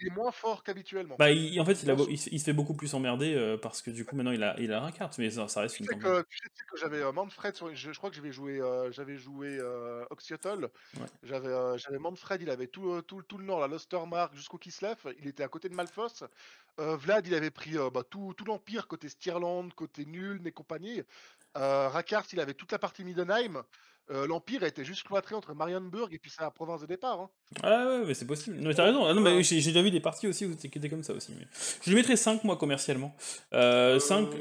il est moins fort qu'habituellement. Bah, il, en fait, il, se fait beaucoup plus emmerder euh, parce que du coup, maintenant, il a, il a mais ça, reste une. tu sais que j'avais euh, Manfred, je, crois que j'avais joué, euh, j'avais joué Oxyotol. j'avais, j'avais Manfred, il avait tout, tout, tout le nord, la Lostermark jusqu'au Kislev, il était à côté de Malfoss. Vlad, il avait pris bah, tout, tout l'Empire, côté Stirland, côté Nuln et compagnie. Euh, il avait toute la partie Middenheim. L'Empire l'Empire était juste cloîtré entre Marienburg et puis sa province de départ. Hein. Ah ouais, mais c'est possible. Non, t'as raison. Ah non, mais j'ai, déjà vu des parties aussi où c'était comme ça aussi. Mais... Je lui mettrais 5 moi commercialement. 5,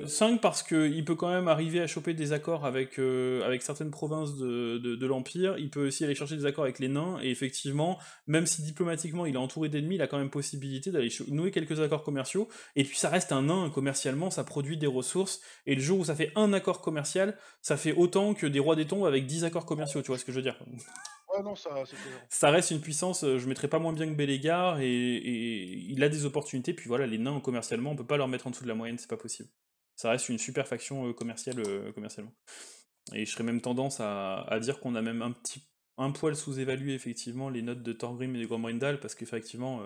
5 parce qu'il peut quand même arriver à choper des accords avec, avec certaines provinces de, de, l'Empire. Il peut aussi aller chercher des accords avec les nains. Et effectivement, même si diplomatiquement il est entouré d'ennemis, il a quand même possibilité d'aller nouer quelques accords commerciaux. Et puis ça reste un nain hein, commercialement, ça produit des ressources. Et le jour où ça fait un accord commercial, ça fait autant que des rois des tombes avec 10 accords accords commerciaux, tu vois ce que je veux dire ça, reste une puissance, euh, je mettrais pas moins bien que Bellegarde, et, il a des opportunités, puis voilà, les nains commercialement, on peut pas leur mettre en dessous de la moyenne, c'est pas possible. Ça reste une super faction euh, commerciale euh, commercialement. Et je serais même tendance à, dire qu'on a même un petit un poil sous-évalué effectivement les notes de Thorgrim et de Gromrindal, parce qu'effectivement,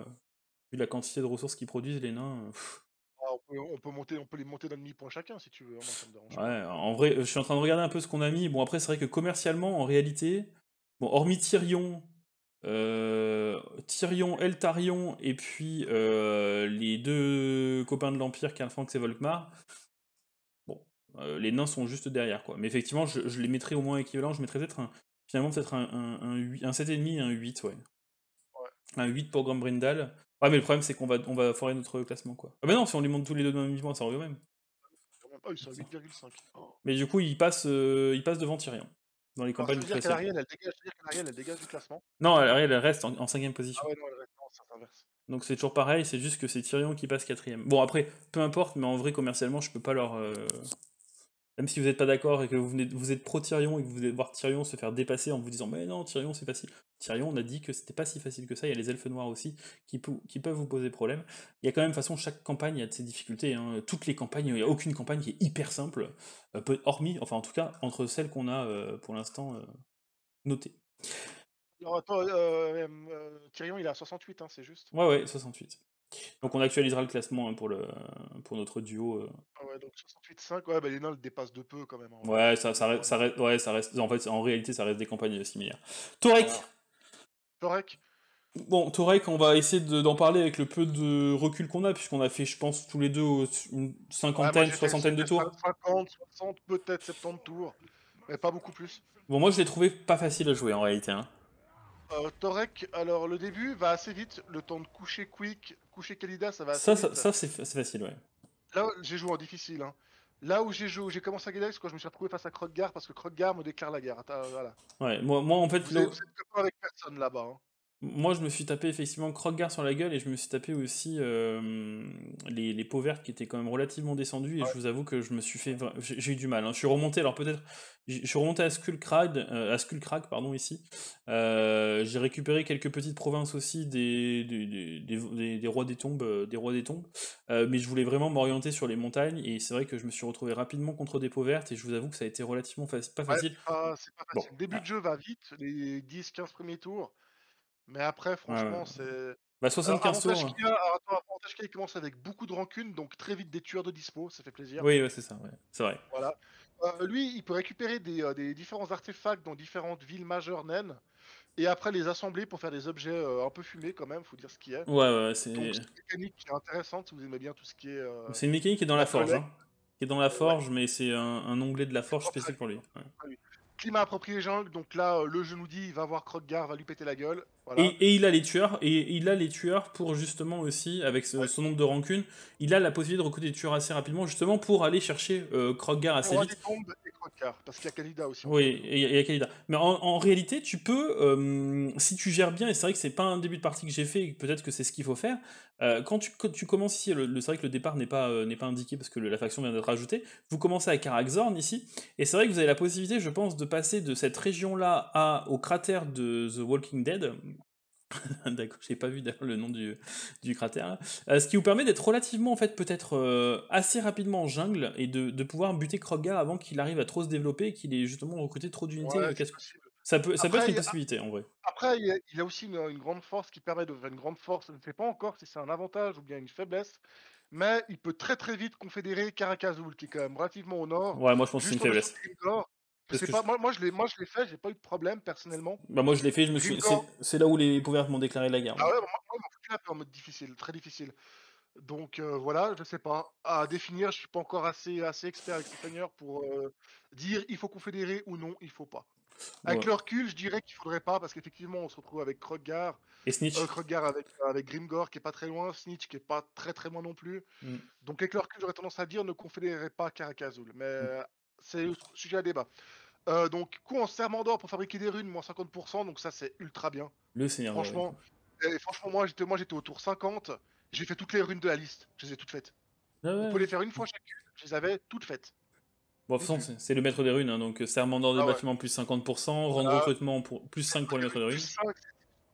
vu la quantité de ressources qu'ils produisent, les nains, on peut, monter, on peut les monter d'un demi point chacun si tu veux. Hein, ouais, en vrai, je suis en train de regarder un peu ce qu'on a mis. Bon après c'est vrai que commercialement en réalité, bon hormis Tyrion, euh, Tyrion, Eltarion et puis euh, les deux copains de l'Empire, Karl Franks et Volkmar. Bon, euh, les nains sont juste derrière quoi. Mais effectivement, je, les mettrais au moins équivalent Je mettrais peut-être un, finalement peut-être un, un, un, un un 8, ouais. Un 8 pour Grand Brindal. Ah mais le problème, c'est qu'on va, on va foirer notre classement, quoi. Ah, mais non, si on les monte tous les deux de même mouvement, ça revient même. Ah, ils sont à 8,5. Mais du coup, ils passent, euh, ils passent devant Tyrion hein, dans les campagnes de Je elle dégage du classement Non, Ariel, elle reste en, 5 cinquième ah position. Ah ouais, non, elle reste Donc c'est toujours pareil, c'est juste que c'est Tyrion qui passe quatrième. Bon, après, peu importe, mais en vrai, commercialement, je peux pas leur. Euh, même si vous n'êtes pas d'accord et que vous, vous êtes pro Tyrion et que vous voulez voir Tyrion se faire dépasser en vous disant mais non Tyrion c'est facile. Tyrion on a dit que c'était pas si facile que ça, il y a les elfes noirs aussi qui, peuvent vous poser problème. Il y a quand même façon chaque campagne a de ses difficultés, hein. toutes les campagnes, il n'y a aucune campagne qui est hyper simple, euh, hormis, enfin en tout cas entre celles qu'on a euh, pour l'instant euh, notées. Alors attends, Tyrion il a 68 hein, c'est juste. Ouais ouais 68. Donc on actualisera le classement hein, pour, le, pour notre duo. Euh. Ah ouais, donc 68-5, ouais, bah, les nains le dépassent de peu quand même. Ouais, ça, reste, En réalité, ça reste des campagnes similaires. Torek Torek, Bon, Torek, on va essayer d'en parler avec le peu de recul qu'on a, puisqu'on a fait, je pense, tous les deux une cinquantaine, soixantaine de tours. 50, 60, peut-être 70 tours, mais pas beaucoup plus. Bon, moi, je l'ai trouvé pas facile à jouer en réalité. Hein. Euh, Torek, alors le début va assez vite, le temps de coucher Quick, coucher Kalida, ça va assez ça, vite. Ça, c'est facile, ouais. Là, j'ai joué en difficile. Hein. Là où j'ai joué, j'ai commencé à Galax quand je me suis retrouvé face à Kroggar parce que Kroggar me déclare la guerre. Euh, voilà. Ouais, moi, moi en fait. Vous, avec personne là-bas. Hein. Moi, je me suis tapé effectivement Kroggar sur la gueule et je me suis tapé aussi euh, les, les peaux vertes qui étaient quand même relativement descendues, Et je vous avoue que je me suis fait. J'ai eu du mal. Hein. Je suis remonté, alors peut-être. Je suis remonté à Skullcrack, euh, à pardon, ici. Euh, j'ai récupéré quelques petites provinces aussi des, des, des, rois des tombes. des rois des tombes. mais je voulais vraiment m'orienter sur les montagnes. Et c'est vrai que je me suis retrouvé rapidement contre des peaux vertes. Et je vous avoue que ça a été relativement Pas facile. pas, facile. Le début bah. de jeu va vite. Les 10-15 premiers tours. Mais après, franchement, c'est. Bah 75 hein. commence avec beaucoup de rancune, donc très vite des tueurs de dispo, ça fait plaisir. Oui, c'est ça, c'est vrai. Voilà. Euh, lui, il peut récupérer euh, des, différents artefacts dans différentes villes majeures naines, et après les assembler pour faire des objets euh, un peu fumés quand même, faut dire ce qu'il y Ouais, ouais, c'est. une mécanique qui est intéressante si vous aimez bien tout ce qui est. C'est une mécanique qui est dans la forge, hein. Qui est dans la forge, mais c'est un, onglet de la forge spécial pour lui. Climat approprié jungle, donc là, le jeu nous dit, il va voir Kroggar, va lui péter la gueule. Et, il a les tueurs, et il a les tueurs pour justement aussi, avec son nombre de rancunes, il a la possibilité de recruter des tueurs assez rapidement, justement pour aller chercher euh, assez vite. Et Kroggar, parce qu'il y a Kalida aussi. Oui, il y a Kalida. Mais en, réalité, tu peux, euh, si tu gères bien, et c'est vrai que c'est pas un début de partie que j'ai fait, et peut-être que c'est ce qu'il faut faire, euh, quand tu, tu commences ici, le, c'est vrai que le départ n'est pas, euh, n'est pas indiqué parce que la faction vient d'être ajoutée, vous commencez à Karakzorn ici, et c'est vrai que vous avez la possibilité, je pense, de passer de cette région-là à, au cratère de The Walking Dead, D'accord, j'ai pas vu d'ailleurs le nom du, cratère. Euh, ce qui vous permet d'être relativement, en fait, peut-être euh, assez rapidement en jungle et de, pouvoir buter Krogga avant qu'il arrive à trop se développer et qu'il ait justement recruté trop d'unités. ça peut, ça peut être une possibilité en vrai. Après, il a, a aussi une, grande force qui permet de. Une grande force, je ne sais pas encore si c'est un avantage ou bien une faiblesse, mais il peut très très vite confédérer Caracasoul qui est quand même relativement au nord. Ouais, moi je pense que c'est une faiblesse moi, moi, je l'ai, moi, je l'ai fait, j'ai pas eu de problème personnellement. Bah, moi, je l'ai fait, je me suis. C'est, là où les pouvoirs m'ont déclaré la guerre. Ah ouais, fait moi, en mode difficile, très difficile. Donc euh, voilà, je sais pas. À définir, je suis pas encore assez, assez expert avec Seigneur pour euh, dire il faut confédérer ou non, il faut pas. Avec leur le recul, je dirais qu'il faudrait pas parce qu'effectivement, on se retrouve avec Kroggar. Et Snitch. Euh, avec, Grimgor qui est pas très loin, Snitch qui est pas très très loin non plus. Mmh. Donc avec le recul, j'aurais tendance à dire ne confédérez pas caracasoul, Mais mmh c'est le sujet à débat. Euh, donc, coût en serment d'or pour fabriquer des runes, moins 50%, donc ça c'est ultra bien. Le Seigneur. Franchement, eh, franchement moi j'étais moi j'étais au 50, j'ai fait toutes les runes de la liste, je les ai toutes faites. Vous ah ouais. les faire une fois chacune, je les avais toutes faites. Bon, de toute façon, c'est le maître des runes, hein, donc euh, serment d'or ah des bâtiments plus 50%, rendre recrutement plus 5 pour le maître des runes.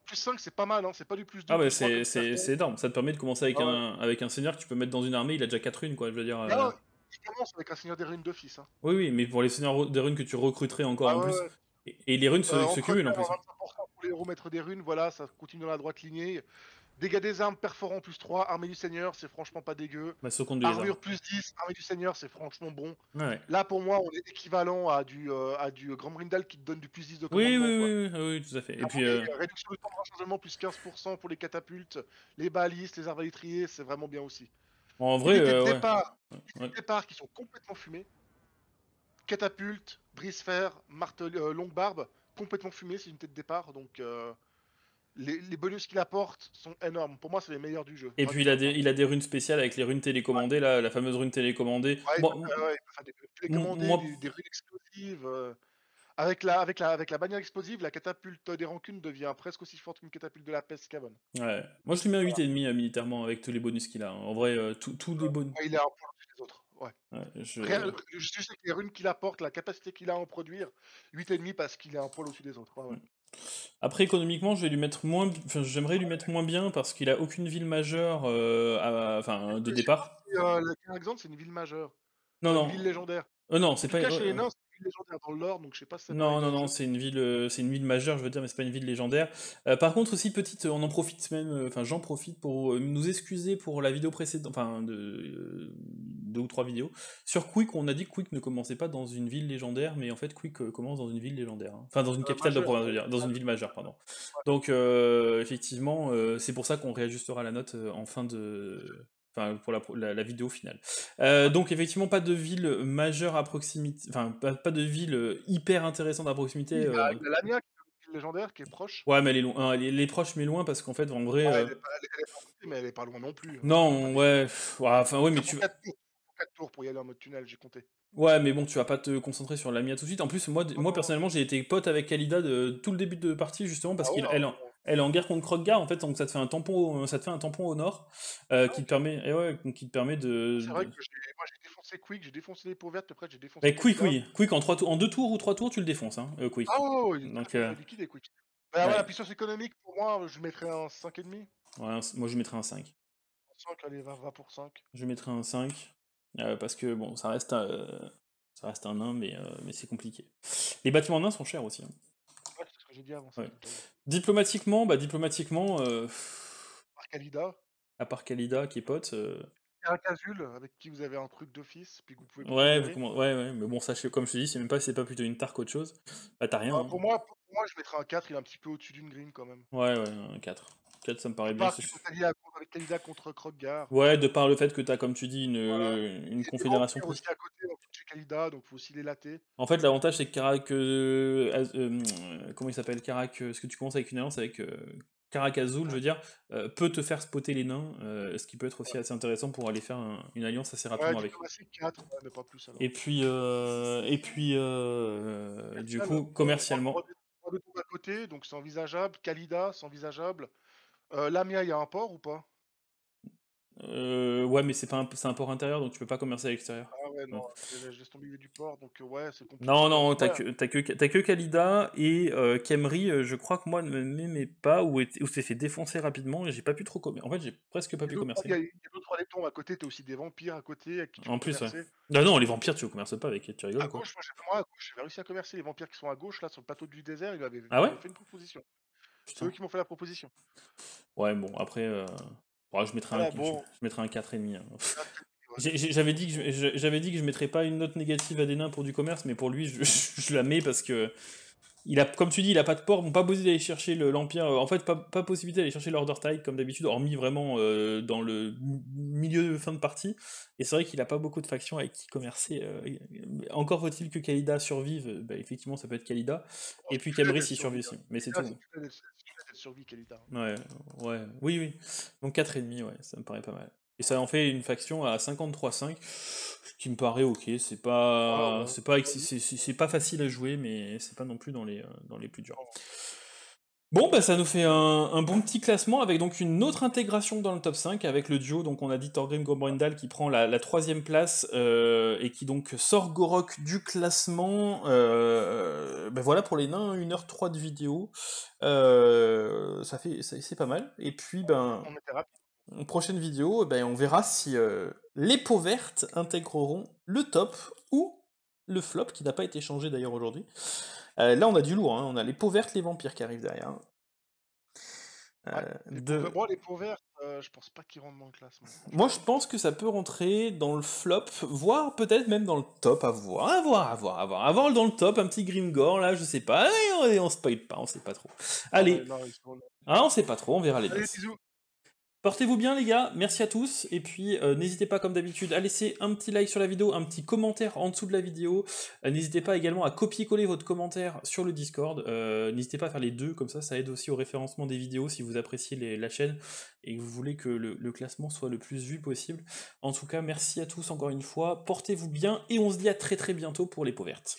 Plus 5, c'est pas mal, hein, c'est pas du plus 2. Ah ouais, c'est énorme, ça te permet de commencer avec, ah un, avec un seigneur que tu peux mettre dans une armée, il a déjà 4 runes, quoi, je veux dire. Euh. Il commence avec un Seigneur des runes d'office. fils. Hein. Oui, oui, mais pour les Seigneurs des runes que tu recruterais encore ah en plus. Et, les runes se, euh, cumulent en plus. Hein. pour les remettre des runes, voilà, ça continue dans la droite lignée. Dégâts des armes, perforant plus 3, armée du seigneur, c'est franchement pas dégueu. Bah, Armure plus 10, armée du seigneur, c'est franchement bon. Là pour moi, on est équivalent à du, euh, à du Grand Rindal qui te donne du plus 10 de commandement. Oui, oui, oui, oui, tout à fait. Et, puis, euh, Réduction du temps de rechargement plus 15% pour les catapultes, les balises, les arbalétriers, c'est vraiment bien aussi. En vrai, euh, départs, qui sont complètement fumés. Catapulte, brise fer, martel, euh, longue barbe, complètement fumé, c'est une tête de départ. Donc euh, les, bonus qu'il apporte sont énormes. Pour moi, c'est les meilleurs du jeu. Et puis il a, des, runes spéciales avec les runes télécommandées, la fameuse rune télécommandée. Ouais, des télécommandées, des, runes explosives. Euh, avec la, avec, la, bannière explosive, la catapulte des rancunes devient presque aussi forte qu'une catapulte de la peste Cavan. Ouais. Moi, je lui mets un 8,5 demi militairement avec tous les bonus qu'il a. Hein. En vrai, tout euh, tous euh, les bonus. il est un point des autres. Ouais. je... Rien, euh, je... sais les runes qu'il apporte, la capacité qu'il a à en produire, 8,5 parce qu'il est un poil au-dessus des autres. Mm. Après, économiquement, je vais lui mettre moins... j'aimerais lui mettre moins bien parce qu'il a aucune ville majeure enfin, de départ. La euh, c'est une ville majeure. Non, non. Une ville légendaire. non, c'est pas légendaire dans le donc je sais pas si Non, non, non, c'est une ville, euh, c'est une ville majeure, je veux dire, mais c'est pas une ville légendaire. Euh, par contre aussi petite, on en profite même, euh, enfin j'en profite pour nous excuser pour la vidéo précédente, enfin deux ou trois vidéos sur Quick. On a dit que Quick ne commençait pas dans une ville légendaire, mais en fait Quick commence dans une ville légendaire, hein. enfin dans une capitale de province, je veux dire, dans une ville majeure, pardon. Donc effectivement, c'est pour ça qu'on réajustera la note en fin de pour la, vidéo finale. Euh, donc effectivement, pas de ville majeure à proximité, enfin pas, de ville euh, hyper intéressante à proximité. Il y a, la qui est légendaire, qui est proche. Ouais, mais elle est, loin, hein, elle est, proche mais loin parce qu'en fait, en vrai. Euh, elle, est pas, mais elle pas loin non plus. Hein. Non, ouais. Enfin, oui mais tu. 4 tours, tours pour y aller en mode tunnel, j'ai compté. Ouais, mais bon, tu vas pas te concentrer sur la mia tout de suite. En plus, moi, moi personnellement, j'ai été pote avec Kalida de tout le début de partie justement ah parce qu'elle elle est en guerre contre Kroggar, en fait, donc ça te fait un tampon, ça te fait un tampon au nord euh, ah, qui, te permet, ouais, qui te permet de. C'est vrai que moi j'ai défoncé Quick, j'ai défoncé les peaux vertes, après j'ai défoncé. Mais quick, oui. Quick en, trois en deux tours ou trois tours, tu le défonces, hein, euh, Quick. oh, donc, euh, liquide Quick. Bah, la puissance économique, pour moi, je mettrais un 5,5. moi je mettrais un 5. 5, allez, va pour 5. Je mettrais un 5. parce que bon, ça reste, ça reste un 1, mais, mais c'est compliqué. Les bâtiments nains sont chers aussi. Hein. Hein. Diplomatiquement, bah diplomatiquement. Euh... Par Kalida. À part Kalida qui est pote. Euh un avec qui vous avez un truc d'office, puis vous pouvez. Ouais, ouais, mais bon, sachez comme je te dis, c'est même pas, c'est pas plutôt une tarte qu'autre chose. Bah, t'as rien. Bah, hein. pour, moi, pour moi, je mettrais un 4, il est un petit peu au-dessus d'une green quand même. Ouais, ouais, un 4. 4, ça me paraît bien avec Kalida contre Kroggar. Ouais, de par le fait que tu as, comme tu dis, une, une confédération. aussi Kalida, donc faut aussi les latter. En fait, l'avantage, c'est que Karak. Euh, euh, comment il s'appelle Karak. ce que tu commences avec une alliance avec euh, Karak Azul, je veux dire, peut te faire spotter les nains, ce qui peut être aussi assez intéressant pour aller faire une alliance assez rapidement avec. Et puis, et puis du coup, commercialement. donc c'est envisageable. Kalida, c'est envisageable. Euh, Lamia, il y a un port ou pas euh, ouais, mais c'est pas un, un port intérieur, donc tu peux pas commercer à l'extérieur. Ah ouais, non, je laisse tomber du port, donc euh, ouais, c'est compliqué. Non, non, t'as que, que, que Kalida et euh, euh, je crois que moi ne m'aimais pas ou, ou s'est fait défoncer rapidement et j'ai pas pu trop commercer. En fait, j'ai presque pas pu commercer. Il y a, deux, trois laitons à côté, t'as aussi des vampires à côté. avec qui tu en plus, Non, ah non, les vampires, tu commerces pas avec, tu rigoles. À gauche, moi, j'ai réussi à commercer. Les vampires qui sont à gauche, là, sur le plateau du désert, il avait, ah avait fait une proposition. C'est eux qui m'ont fait la proposition. Ouais, bon, après, euh, je, mettrai un... je, mettrai un 4,5. Hein. J'avais dit, que je, j'avais je mettrais pas une note négative à des nains pour du commerce, mais pour lui, je, je la mets parce que il a, comme tu dis, il a pas de port, pas possibilité d'aller chercher l'Empire, euh, en fait, pas, possibilité d'aller chercher l'Order Tide comme d'habitude, hormis vraiment euh, dans le milieu de fin de partie. Et c'est vrai qu'il a pas beaucoup de factions avec qui commercer. Euh, encore faut-il que Kalida survive, bah, effectivement, ça peut être Kalida. et oh, puis Cabris, il survit aussi, hein. mais c'est tout. Hein. Kalida. Ouais, ouais, oui, oui. Donc 4,5, ouais, ça me paraît pas mal. Et ça en fait une faction à 53-5, ce qui me paraît ok. C'est pas, ah c'est pas, c'est pas facile à jouer, mais c'est pas non plus dans les, euh, dans les plus durs. Bon, bah, ça nous fait un, bon petit classement avec donc une autre intégration dans le top 5 avec le duo. Donc, on a dit Torgrim Gombrendal qui prend la, troisième place euh, et qui donc sort Gorok du classement. Euh, ben voilà pour les nains, 1 h 3 de vidéo. ça fait, c'est pas mal. Et puis, ben prochaine vidéo, eh ben, on verra si euh, les peaux vertes intégreront le top ou le flop, qui n'a pas été changé d'ailleurs aujourd'hui. Euh, là, on a du lourd, hein. on a les peaux vertes, les vampires qui arrivent derrière. Euh, de... moi, les peaux vertes, je pense pas qu'ils rentrent dans le classement. Moi, je pense que ça peut rentrer dans le flop, voire peut-être même dans le top, à voir, à voir, à voir, à voir. Avant, dans le top, un petit Grimgore, là, je sais pas, on, ne spoil pas, on sait pas trop. Ah Allez, on ne hein, on sait pas trop, on verra les Allez, Portez-vous bien les gars, merci à tous, et puis euh, n'hésitez pas comme d'habitude à laisser un petit like sur la vidéo, un petit commentaire en dessous de la vidéo, euh, n'hésitez pas également à copier-coller votre commentaire sur le Discord, euh, n'hésitez pas à faire les deux, comme ça ça aide aussi au référencement des vidéos si vous appréciez la chaîne et que vous voulez que le, le, classement soit le plus vu possible. En tout cas, merci à tous encore une fois, portez-vous bien, et on se dit à très très bientôt pour les peaux vertes.